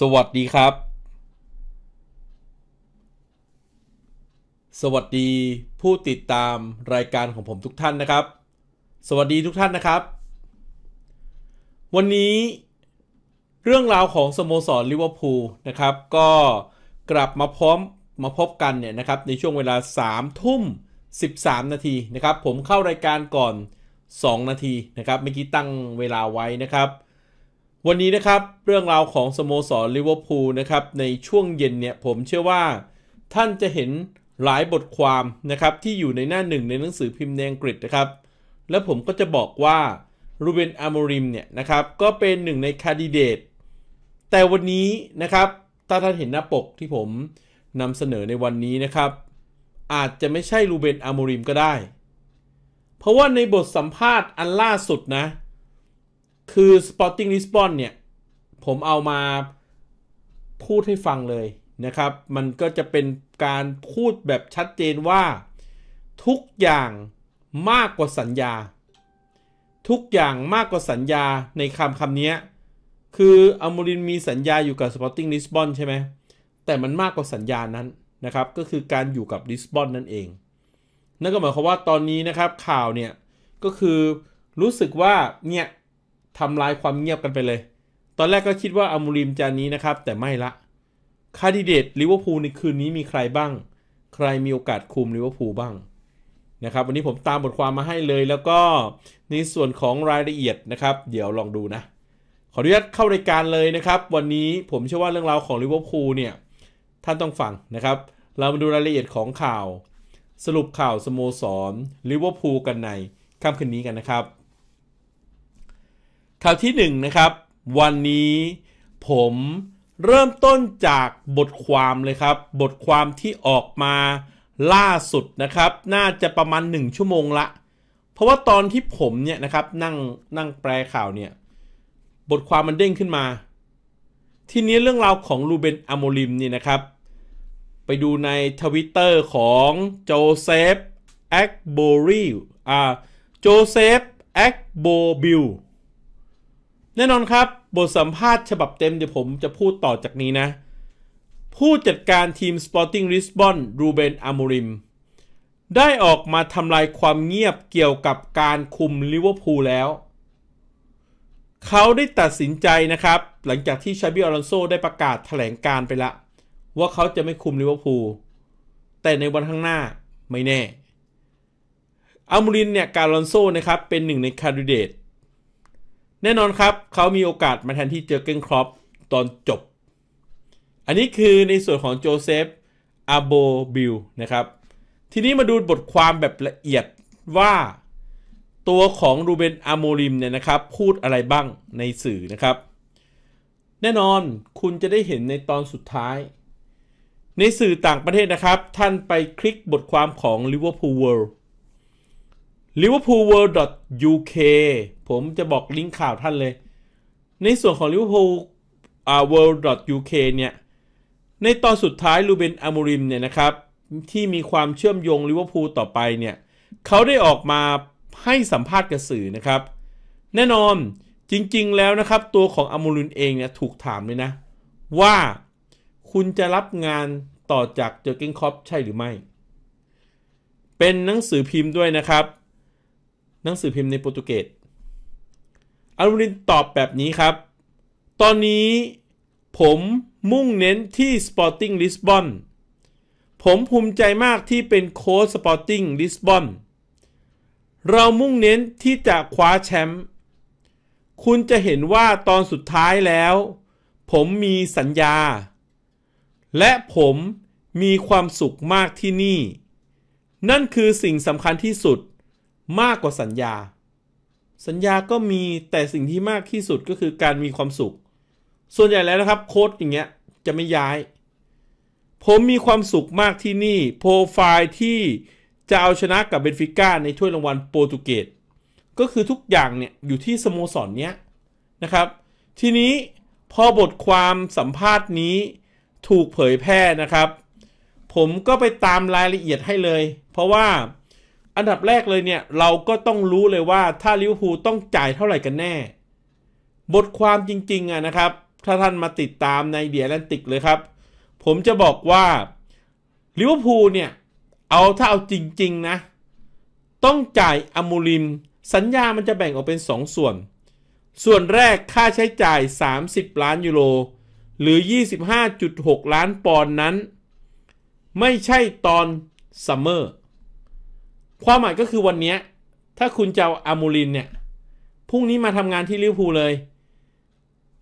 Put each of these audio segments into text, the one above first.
สวัสดีครับ สวัสดีผู้ติดตามรายการของผมทุกท่านนะครับ สวัสดีทุกท่านนะครับ วันนี้เรื่องราวของสโมสรลิเวอร์พูลนะครับ ก็กลับมาพร้อมมาพบกันเนี่ยนะครับในช่วงเวลา 3 ทุ่ม 13 นาทีนะครับ ผมเข้ารายการก่อน 2 นาทีนะครับเมื่อกี้ตั้งเวลาไว้นะครับวันนี้นะครับเรื่องราวของสโมสรลิเวอร์พูลนะครับ ในช่วงเย็นเนี่ยผมเชื่อว่า ท่านจะเห็นหลายบทความ นะครับ ที่อยู่ในหน้าหนึ่งในหนังสือพิมพ์ในอังกฤษนะครับ และผมก็จะบอกว่ารูเบนอามริมเนี่ยนะครับก็เป็นหนึ่งในคาดิเดตแต่วันนี้นะครับถ้าท่านเห็นหน้าปกที่ผมนำเสนอในวันนี้นะครับอาจจะไม่ใช่รูเบนอามริมก็ได้เพราะว่าในบทสัมภาษณ์อันล่าสุดนะคือ Sporting Lisbon เนี่ย ผมเอามาพูดให้ฟังเลยนะครับ มันก็จะเป็นการพูดแบบชัดเจนว่า ทุกอย่างมากกว่าสัญญา ทุกอย่างมากกว่าสัญญาในคำคำนี้คืออมรินมีสัญญาอยู่กับสปอร์ติ้งลิสบอนใช่ไหมแต่มันมากกว่าสัญญานั้นนะครับก็คือการอยู่กับลิสบอนนั่นเอง นั่นก็หมายความว่าตอนนี้นะครับข่าวเนี่ย ก็คือรู้สึกว่าเนี่ยทำลายความเงียบกันไปเลย ตอนแรกก็คิดว่าอามูริมจนนี้นะครับ แต่ไม่ละคาดิเดตลิเวอร์พูลในคืนนี้มีใครบ้าง ใครมีโอกาสคุมลิเวอร์พูลบ้างนะครับวันนี้ผมตามบทความมาให้เลยแล้วก็ในส่วนของรายละเอียดนะครับเดี๋ยวลองดูนะ ขออนุญาตเข้ารายการเลยนะครับ วันนี้ผมเชื่อว่าเรื่องราวของลิเวอร์พูลเนี่ย ท่านต้องฟังนะครับ เรามาดูรายละเอียดของข่าว สรุปข่าวสโมสรลิเวอร์พูลกันในค่ำคืนนี้กันนะครับข่าวที่1นนะครับวันนี้ผมเริ่มต้นจากบทความเลยครับ บทความที่ออกมาล่าสุดนะครับน่าจะประมาณ 1 ชั่วโมงละ เพราะว่าตอนที่ผมเนี่ยนะครับนั่งนั่งแปลข่าวเนี่ยบทความมันเด้งขึ้นมา ทีนี้เรื่องราวของลูเบนอโมลิมนี่นะครับไปดูในทวิตเตอร์ของโจเซฟแอคโบรีอ่าโจเซฟแอคโบบิลแน่นอนครับ บทสัมภาษณ์ฉบับเต็มเดี๋ยวผมจะพูดต่อจากนี้นะ ผู้จัดการทีม Sporting Lisbon รูเบน อามูริม ได้ออกมาทำลายความเงียบเกี่ยวกับการคุมลิเวอร์พูลแล้ว เขาได้ตัดสินใจนะครับ หลังจากที่ชาบิอลอนโซได้ประกาศแถลงการไปละ ว่าเขาจะไม่คุมลิเวอร์พูล แต่ในวันข้างหน้าไม่แน่ อามูรินเนี่ยการลอนโซนะครับเป็นหนึ่งในคาร์ดิเดตแน่นอนครับ เขามีโอกาสมาแทนที่เจอเก้นครอปตอนจบ อันนี้คือในส่วนของโจเซฟอาโบบิลนะครับ ทีนี้มาดูบทความแบบละเอียดว่าตัวของรูเบนอาโมริมเนี่ยนะครับพูดอะไรบ้างในสื่อนะครับ แน่นอนคุณจะได้เห็นในตอนสุดท้าย ในสื่อต่างประเทศนะครับท่านไปคลิกบทความของ Liverpool World liverpoolworld.uk ผมจะบอกลิงก์ข่าวท่านเลยในส่วนของ liverpool world.uk เนี่ย ในตอนสุดท้ายลูเบนอามูริมเนี่ยนะครับ ที่มีความเชื่อมโยงลิเวอร์พูลต่อไปเนี่ยเขาได้ออกมาให้สัมภาษณ์กับสื่อนะครับ แน่นอนจริง ๆ แล้วนะครับ ตัวของอามูริมเองเนี่ยถูกถามเลยนะ ว่าคุณจะรับงานต่อจากเจอร์เกงคอปใช่หรือไม่ เป็นหนังสือพิมพ์ด้วยนะครับหนังสือพิมพ์ในโปรตุเกสอารุณินตอบแบบนี้ครับ ตอนนี้ผมมุ่งเน้นที่ Sporting Lisbon ผมภูมิใจมากที่เป็นโค้ชสปอร์ติ้งลิสบอนเรามุ่งเน้นที่จะคว้าแชมป์ คุณจะเห็นว่าตอนสุดท้ายแล้ว ผมมีสัญญา และผมมีความสุขมากที่นี่ นั่นคือสิ่งสำคัญที่สุดมากกว่าสัญญา สัญญาก็มีแต่สิ่งที่มากที่สุดก็คือการมีความสุข ส่วนใหญ่แล้วนะครับโค้ดอย่างเงี้ยจะไม่ย้าย ผมมีความสุขมากที่นี่โปรไฟล์ที่จะเอาชนะกับเบนฟิก้าในถ้วยรางวัลโปรตุเกสก็คือทุกอย่างเนี่ยอยู่ที่สโมสรเนี้ยนะครับทีนี้พอบทความสัมภาษณ์นี้ถูกเผยแพร่นะครับ ผมก็ไปตามรายละเอียดให้เลย เพราะว่าอันดับแรกเลยเนี่ยเราก็ต้องรู้เลยว่า ถ้าลิเวอร์พูลต้องจ่ายเท่าไหร่กันแน่ บทความจริงๆอะนะครับ ถ้าท่านมาติดตามในเดียร์แลนติกเลยครับ ผมจะบอกว่าลิเวอร์พูลเนี่ย เอาถ้าเอาจริง ๆ นะ ต้องจ่ายอมูลิม สัญญามันจะแบ่งออกเป็น 2 ส่วน ส่วนแรกค่าใช้จ่าย 30 ล้านยูโรหรือ 25.6 ล้านปอนด์นั้น ไม่ใช่ตอนซัมเมอร์ความหมายก็คือวันนี้ถ้าคุณจะอามูลินเนี่ย พรุ่งนี้มาทำงานที่ลิเวอร์พูลเลย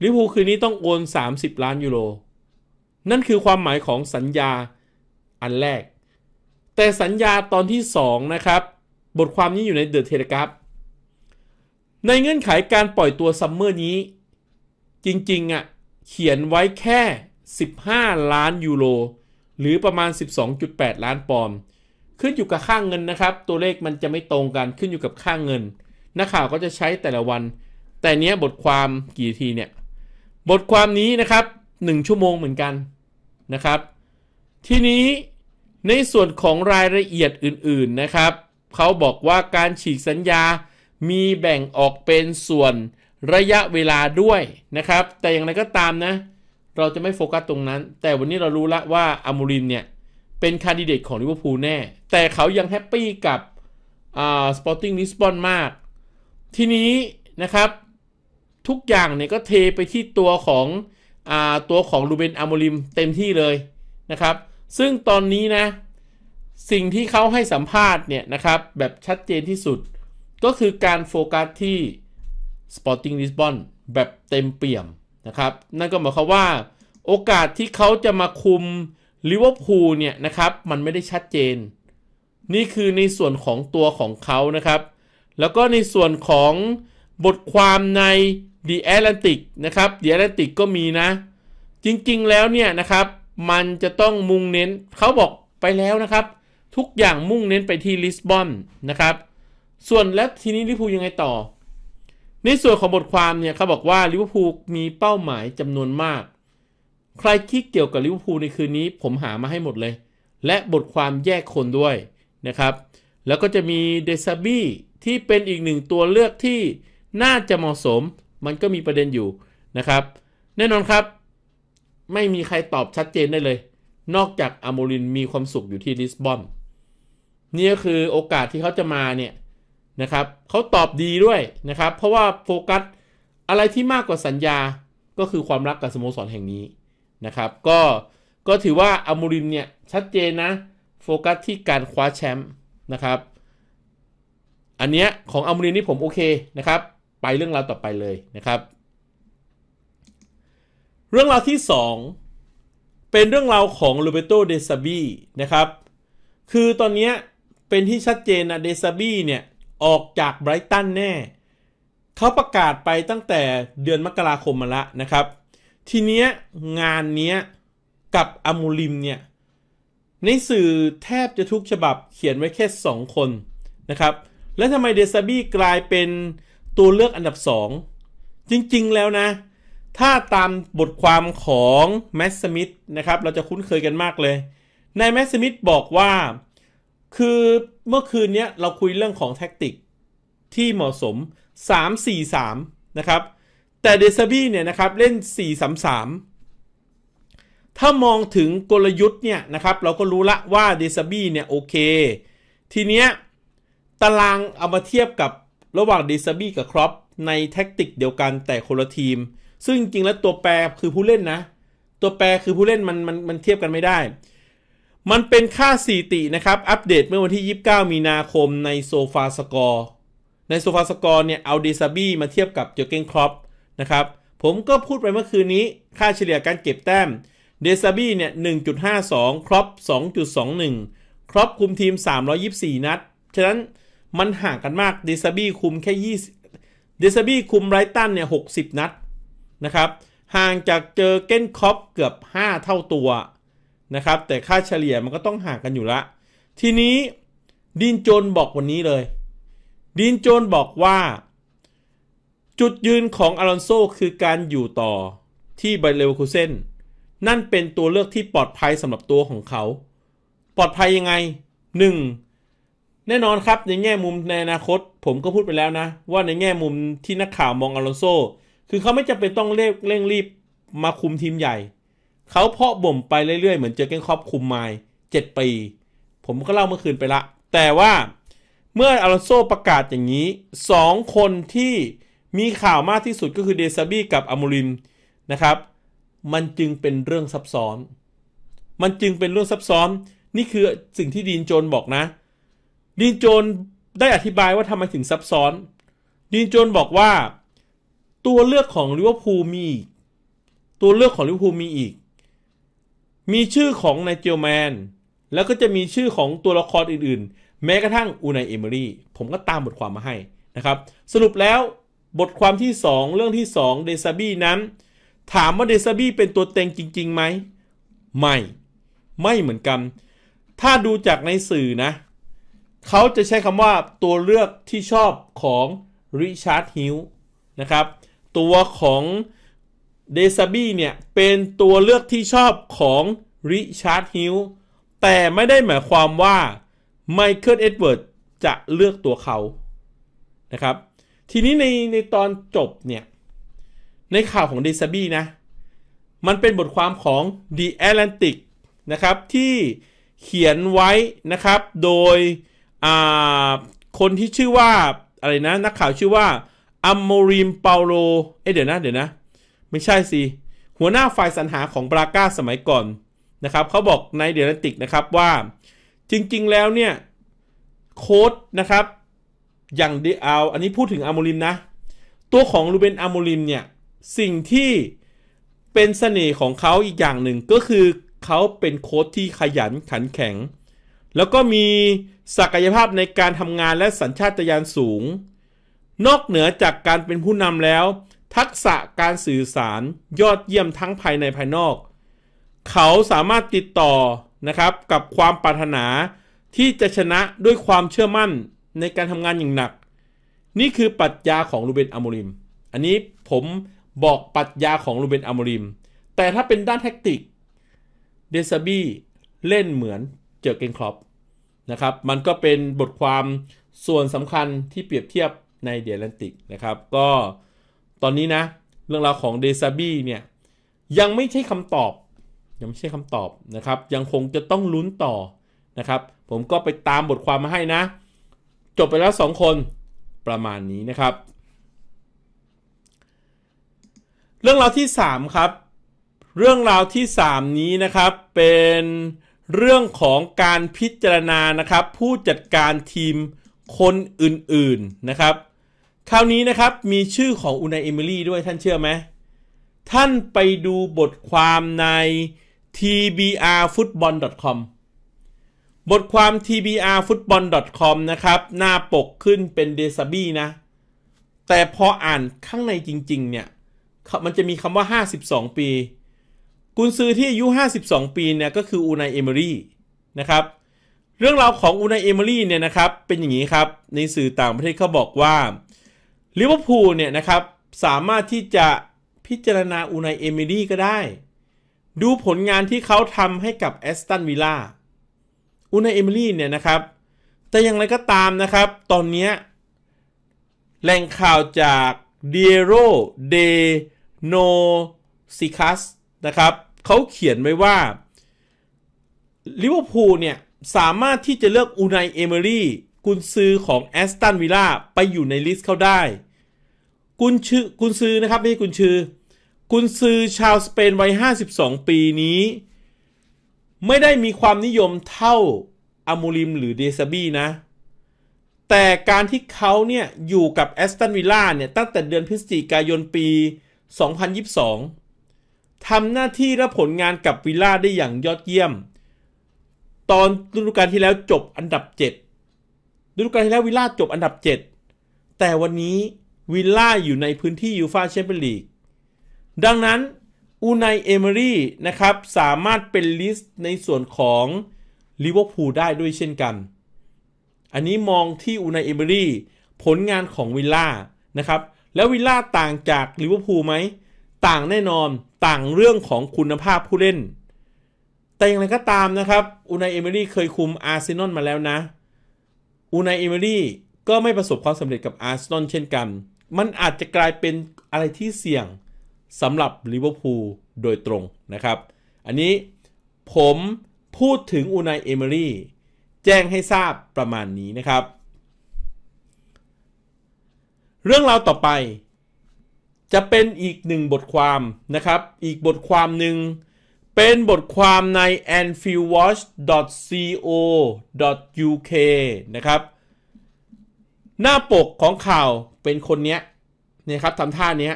ลิเวอร์พูลคืนนี้ต้องโอน 30 ล้านยูโรนั่นคือความหมายของสัญญาอันแรก แต่สัญญาตอนที่ 2 นะครับ บทความนี้อยู่ในเดอะเทเลกราฟในเงื่อนไขาการปล่อยตัวซัมเมอร์นี้ จริง ๆอะ่ะ เขียนไว้แค่ 15 ล้านยูโรหรือประมาณ 12.8 ล้านปอนด์ขึ้นอยู่กับค่างเงินนะครับ ตัวเลขมันจะไม่ตรงกันขึ้นอยู่กับค่างเงินนักข่าวก็จะใช้แต่ละวัน แต่เนี้ยบทความกี่ทีเนี่ย บทความนี้นะครับ 1 ชั่วโมงเหมือนกัน นะครับ ทีนี้ในส่วนของรายละเอียดอื่น ๆนะครับ เขาบอกว่าการฉีกสัญญา มีแบ่งออกเป็นส่วนระยะเวลาด้วย นะครับ แต่อย่างไรก็ตามนะ เราจะไม่โฟกัสตรงนั้น แต่วันนี้เรารู้ละว่าอมูรินเนี่ยเป็นคนดิเดตของลิเวอร์พูลแน่ แต่เขายังแฮปปี้กับสปอร์ติ้งลิสบอนมาก ทีนี้นะครับทุกอย่างเนี่ย ก็เทไปที่ตัวของอตัวของลูเบนอาโมลิมเต็มที่เลยนะครับ ซึ่งตอนนี้นะ สิ่งที่เขาให้สัมภาษณ์เนี่ยนะครับ แบบชัดเจนที่สุด ก็คือการโฟกัสที่ Sporting Lisbon แบบเต็มเปี่ยม นะครับ นั่นก็หมายความว่าโอกาสที่เขาจะมาคุมลิเวอร์พูลเนี่ยนะครับมันไม่ได้ชัดเจน นี่คือในส่วนของตัวของเขานะครับ แล้วก็ในส่วนของบทความใน The Atlantic นะครับ The Atlantic ก็มีนะจริงๆแล้วเนี่ยนะครับมันจะต้องมุ่งเน้นเขาบอกไปแล้วนะครับทุกอย่างมุ่งเน้นไปที่ลิสบอนนะครับส่วนแล้วทีนี้ลิเวอร์พูลยังไงต่อ ในส่วนของบทความเนี่ยเขาบอกว่าลิเวอร์พูลมีเป้าหมายจำนวนมากใครคิดเกี่ยวกับลิเวอร์พูลในคืนนี้ผมหามาให้หมดเลย และบทความแยกคนด้วยนะครับ แล้วก็จะมีเดซาบี้ที่เป็นอีกหนึ่งตัวเลือกที่น่าจะเหมาะสม มันก็มีประเด็นอยู่นะครับ แน่นอนครับ ไม่มีใครตอบชัดเจนได้เลย นอกจากอโมรินมีความสุขอยู่ที่ลิสบอนนี่ก็คือโอกาสที่เขาจะมาเนี่ย นะครับเขาตอบดีด้วยนะครับ เพราะว่าโฟกัสอะไรที่มากกว่าสัญญาก็คือความรักกับสโมสรแห่งนี้นะครับก็ก็ถือว่าอามูรินเนี่ยชัดเจนนะโฟกัสที่การคว้าแชมป์นะครับ อันเนี้ยของอามูรินนี่ผมโอเคนะครับ ไปเรื่องราวต่อไปเลยนะครับ เรื่องราวที่ 2 เป็นเรื่องราวของโรเบโตเดซาบีนะครับคือตอนเนี้ยเป็นที่ชัดเจนนะเดซาบีเนี่ยออกจากไบรตันแน่เขาประกาศไปตั้งแต่เดือนมกราคมมาละนะครับทีเนี้ยงานเนี้ยกับอมูลิมเนี่ย ในสื่อแทบจะทุกฉบับเขียนไว้แค่2คนนะครับ แล้วทำไมเดซาบี้กลายเป็นตัวเลือกอันดับ 2 จริงๆแล้วนะ ถ้าตามบทความของแมสสมิธนะครับ เราจะคุ้นเคยกันมากเลยนายแมสสมิธบอกว่า คือเมื่อคืนนี้เราคุยเรื่องของแท็กติก ที่เหมาะสม 3-4-3 นะครับแต่เดซบี้เนี่ยนะครับ เล่น 4-3-3 ถ้ามองถึงกลยุทธ์เนี่ยนะครับ เราก็รู้ละว่าเดซบี้เนี่ยโอเค ทีเนี้ยตารางเอามาเทียบกับระหว่างเดซบี้กับครอปในแท็กติกเดียวกันแต่คนละทีม ซึ่งจริงแล้ว ตัวแปรคือผู้เล่นนะ ตัวแปรคือผู้เล่น มันมันมันเทียบกันไม่ได้ มันเป็นค่าสีตินะครับ อัปเดตเมื่อวันที่ 29 มีนาคมในโซฟาสกอร์ในโซฟาสกอร์เนี่ยเอาเดซบี้มาเทียบกับเจอเกนครอปนะครับ ผมก็พูดไปเมื่อคืนนี้ค่าเฉลี่ยการเก็บแต้มเดซาบี้เนี่ย1.52ครอป2.21 ครอปคุมทีม 324 นัด ฉะนั้นมันห่างกันมากเดซาบี้คุมแค่20เดซาบี้คุมไรตันเนี่ย60 นัดนะครับ ห่างจากเจอเก้นครอปเกือบ 5 เท่าตัวนะครับแต่ค่าเฉลี่ยมันก็ต้องห่างกันอยู่ละทีนี้ดินโจนบอกวันนี้เลย ดินโจนบอกว่าจุดยืนของอลอนโซคือการอยู่ต่อที่ไบเลวคูเซนนั่นเป็นตัวเลือกที่ปลอดภัยสำหรับตัวของเขา ปลอดภัยยังไง 1. แน่นอนครับในแง่มุมในอนาคต ผมก็พูดไปแล้วนะ ว่าในแง่มุมที่นักข่าวมองอลอนโซ คือเขาไม่จำเป็นต้องเร่งเร่งรีบมาคุมทีมใหญ่ เขาเพาะบ่มไปเรื่อยๆเหมือนเจอเก้งครอบคุมไมล์7ปีผมก็เล่าเมื่อคืนไปละ แต่ว่าเมื่ออลอนโซประกาศอย่างนี้2คนที่มีข่าวมากที่สุดก็คือเดซาบี้กับอามูรินนะครับ มันจึงเป็นเรื่องซับซ้อน มันจึงเป็นเรื่องซับซ้อน นี่คือสิ่งที่ดีนโจนบอกนะดีนโจนได้อธิบายว่าทำไมถึงซับซ้อนดีนโจนบอกว่าตัวเลือกของลิเวอร์พูลมีอีกตัวเลือกของลิเวอร์พูลมีอีก มีชื่อของนายเจลแมน แล้วก็จะมีชื่อของตัวละครอื่น ๆ แม้กระทั่งอูนายเอมิรี่ ผมก็ตามบทความมาให้นะครับ สรุปแล้วบทความที่ 2 เรื่องที่2เดซาบี้นั้น ถามว่าเดซาบี้เป็นตัวเต็งจริง ๆไหมไม่ ไม่เหมือนกัน ถ้าดูจากในสื่อนะ เขาจะใช้คำว่าตัวเลือกที่ชอบของริชาร์ดฮิลนะครับ ตัวของเดซาบี้เนี่ยเป็นตัวเลือกที่ชอบของริชาร์ดฮิลแต่ไม่ได้หมายความว่าไมเคิลเอ็ดเวิร์ดจะเลือกตัวเขานะครับทีนี้ในในตอนจบเนี่ย ในข่าวของเดซบี้นะ มันเป็นบทความของ The Atlantic นะครับ ที่เขียนไว้นะครับโดยคนที่ชื่อว่า อะไรนะนักข่าวชื่อว่าอัมโมริมเปาโลเอะเดี๋ยวนะเดี๋ยวนะ ไม่ใช่สิ หัวหน้าฝ่ายสัญหาของบราก้าสมัยก่อนนะครับเขาบอกในเดลัติกนะครับว่าจริงๆแล้วเนี่ย โค้ดนะครับอย่างเดียวอันนี้พูดถึงอามลินนะ ตัวของรูเบนอามลินเนี่ยสิ่งที่เป็นเสน่ห์ของเขาอีกอย่างหนึ่งก็คือเขาเป็นโค้ชที่ขยันขันแข็ง แล้วก็มีศักยภาพในการทำงานและสัญชาตญาณสูง นอกเหนือจากการเป็นผู้นำแล้ว ทักษะการสื่อสารยอดเยี่ยมทั้งภายในภายนอก เขาสามารถติดต่อนะครับกับความปรารถนาที่จะชนะด้วยความเชื่อมั่นในการทำงานอย่างหนัก นี่คือปรัชญาของรูเบนอัมโมริม อันนี้ผมบอกปรัชญาของรูเบนอัมโมริม แต่ถ้าเป็นด้านแท็กติกเดซาบี้เล่นเหมือนเจอเกนครอปนะครับมันก็เป็นบทความส่วนสำคัญที่เปรียบเทียบในเดียร์แลนติกนะครับก็ตอนนี้นะ เรื่องราวของเดซาบี้เนี่ยยังไม่ใช่คำตอบ ยังไม่ใช่คำตอบนะครับ ยังคงจะต้องลุ้นต่อนะครับ ผมก็ไปตามบทความมาให้นะจบไปแล้ว 2 คนประมาณนี้นะครับ เรื่องราวที่ 3 ครับ เรื่องราวที่ 3 นี้นะครับ เป็นเรื่องของการพิจารณานะครับ ผู้จัดการทีมคนอื่นๆนะครับ คราวนี้นะครับ มีชื่อของอุนายเอมิลี่ด้วยท่านเชื่อไหมท่านไปดูบทความใน tbrfootball.com บทความ tbrfootball.com นะครับ หน้าปกขึ้นเป็นเดซาบี้นะ แต่พออ่านข้างในจริงๆ เนี่ย มันจะมีคำว่า 52 ปี กุนซือที่อายุ 52 ปีเนี่ย ก็คืออูนายเอเมอรี่ นะครับ เรื่องราวของอูนายเอเมอรี่เนี่ยนะครับ เป็นอย่างนี้ครับ ในสื่อต่างประเทศเขาบอกว่าลิเวอร์พูลเนี่ยนะครับ สามารถที่จะพิจารณาอูนายเอเมอรี่ก็ได้ ดูผลงานที่เขาทำให้กับแอสตันวิลล่าอุนาเอมิลี่เนี่ยนะครับ แต่อย่างไรก็ตามนะครับตอนนี้แหล่งข่าวจากเดียโรเดโนซิคัสนะครับเขาเขียนไว้ว่าลิเวอร์พูลเนี่ย สามารถที่จะเลือกอูนายเอมิรี่กุนซือของแอสตันวิลล่าไปอยู่ในลิสต์เขาได้กุนชื่อกุนซือนะครับ ไม่ใช่กุนชื่อกุนซือชาวสเปนวัย52 ปีนี้ไม่ได้มีความนิยมเท่าอามูริมหรือเดซบี้นะ แต่การที่เขาเนี่ยอยู่กับแอสตันวิลล่าเนี่ย ตั้งแต่เดือนพฤศจิกายนปี 2022 ทำหน้าที่และผลงานกับวิลล่าได้อย่างยอดเยี่ยม ตอนฤดูกาลที่แล้วจบอันดับ7ฤดูกาลที่แล้ววิลล่าจบอันดับ 7 แต่วันนี้วิลล่าอยู่ในพื้นที่ยูฟาแชมเปี้ยนลีก ดังนั้นอูนายเอเมอรี่นะครับ สามารถเป็นลิสต์ในส่วนของลิเวอร์พูลได้ด้วยเช่นกัน อันนี้มองที่อูนายเอเมอรี่ผลงานของวิลล่า นะครับ แล้ววิลล่าต่างจากลิเวอร์พูลไหม ต่างแน่นอน ต่างเรื่องของคุณภาพผู้เล่น แต่อย่างไรก็ตามนะครับอูนายเอเมอรี่เคยคุมอาร์เซนอลมาแล้วนะอูนายเอเมอรี่ก็ไม่ประสบความสำเร็จกับอาร์เซนอลเช่นกัน มันอาจจะกลายเป็นอะไรที่เสี่ยงสำหรับลิเวอร์พูลโดยตรงนะครับ อันนี้ผมพูดถึงอูนายเอเมรี่แจ้งให้ทราบประมาณนี้นะครับ เรื่องราวต่อไป จะเป็นอีกหนึ่งบทความนะครับ อีกบทความหนึ่งเป็นบทความใน anfieldwatch.co.uk นะครับ หน้าปกของข่าวเป็นคนเนี้ยนี่ครับทำท่าเนี้ย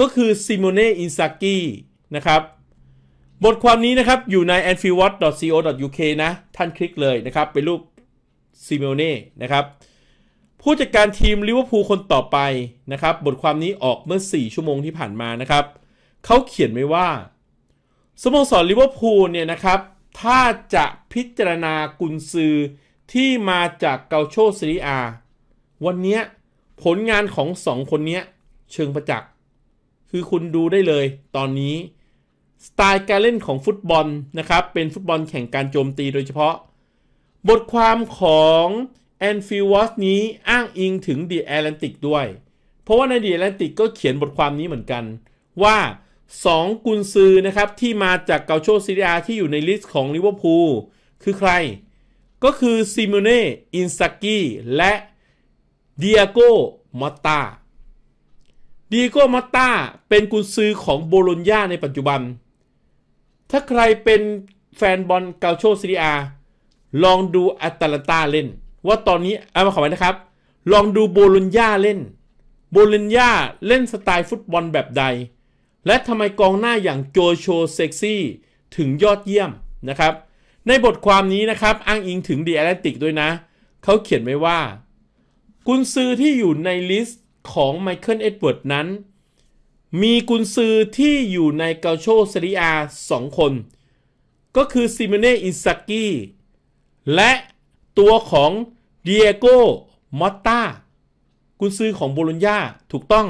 ก็คือซิโมเน่อินซากีนะครับ บทความนี้นะครับอยู่ใน a n f i e l d w a t c o u k นะ ท่านคลิกเลยนะครับ เป็นรูปซิโมเน่นะครับผู้จัดการทีมลิเวอร์พูลคนต่อไปนะครับ บทความนี้ออกเมื่อ 4 ชั่วโมงที่ผ่านมานะครับเขาเขียนไว้ว่าสโมสรลิเวอร์พูลเนี่ยนะครับ ถ้าจะพิจารณากุนซือที่มาจากเกาโชซีรีอาวันนี้ผลงานของสองคนนี้เชิงประจักษ์คือคุณดูได้เลยตอนนี้ สไตล์การเล่นของฟุตบอลนะครับ เป็นฟุตบอลแข่งการโจมตีโดยเฉพาะ บทความของแอนฟิวอสนี้อ้างอิงถึง The Atlantic ด้วย เพราะว่าใน The Atlantic ก็เขียนบทความนี้เหมือนกัน ว่า 2 กุนซือนะครับที่มาจากเกาโชซิริอาที่อยู่ในลิสต์ของลิเวอร์พูลคือใคร ก็คือซิมูเน่อินซาก้และเดียโกมอตตาดีโก้มาตาเป็นกุนซือของโบโลญญาในปัจจุบัน ถ้าใครเป็นแฟนบอลเกาโชซีลรีาลองดูอัตลนตาเล่น ว่าตอนนี้เอามาขอไว้นะครับ ลองดูโบโลญญาเล่น โบโลญญาเล่นสไตล์ฟุตบอลแบบใด และทำไมกองหน้าอย่างโจโชเซ็กซี่ถึงยอดเยี่ยมนะครับ ในบทความนี้นะครับ อ้างอิงถึงดีแอตลติกด้วยนะ เขาเขียนไว้ว่า กุนซือที่อยู่ในลิสต์ของไมเคิล เอ็ดเวิร์ดนั้น มีกุนซือที่อยู่ในเกาโชเซริอาสองคน ก็คือซิเมเน่อินซักกี้และตัวของเดียโกมอตตากุนซือของโบโลญญาถูกต้อง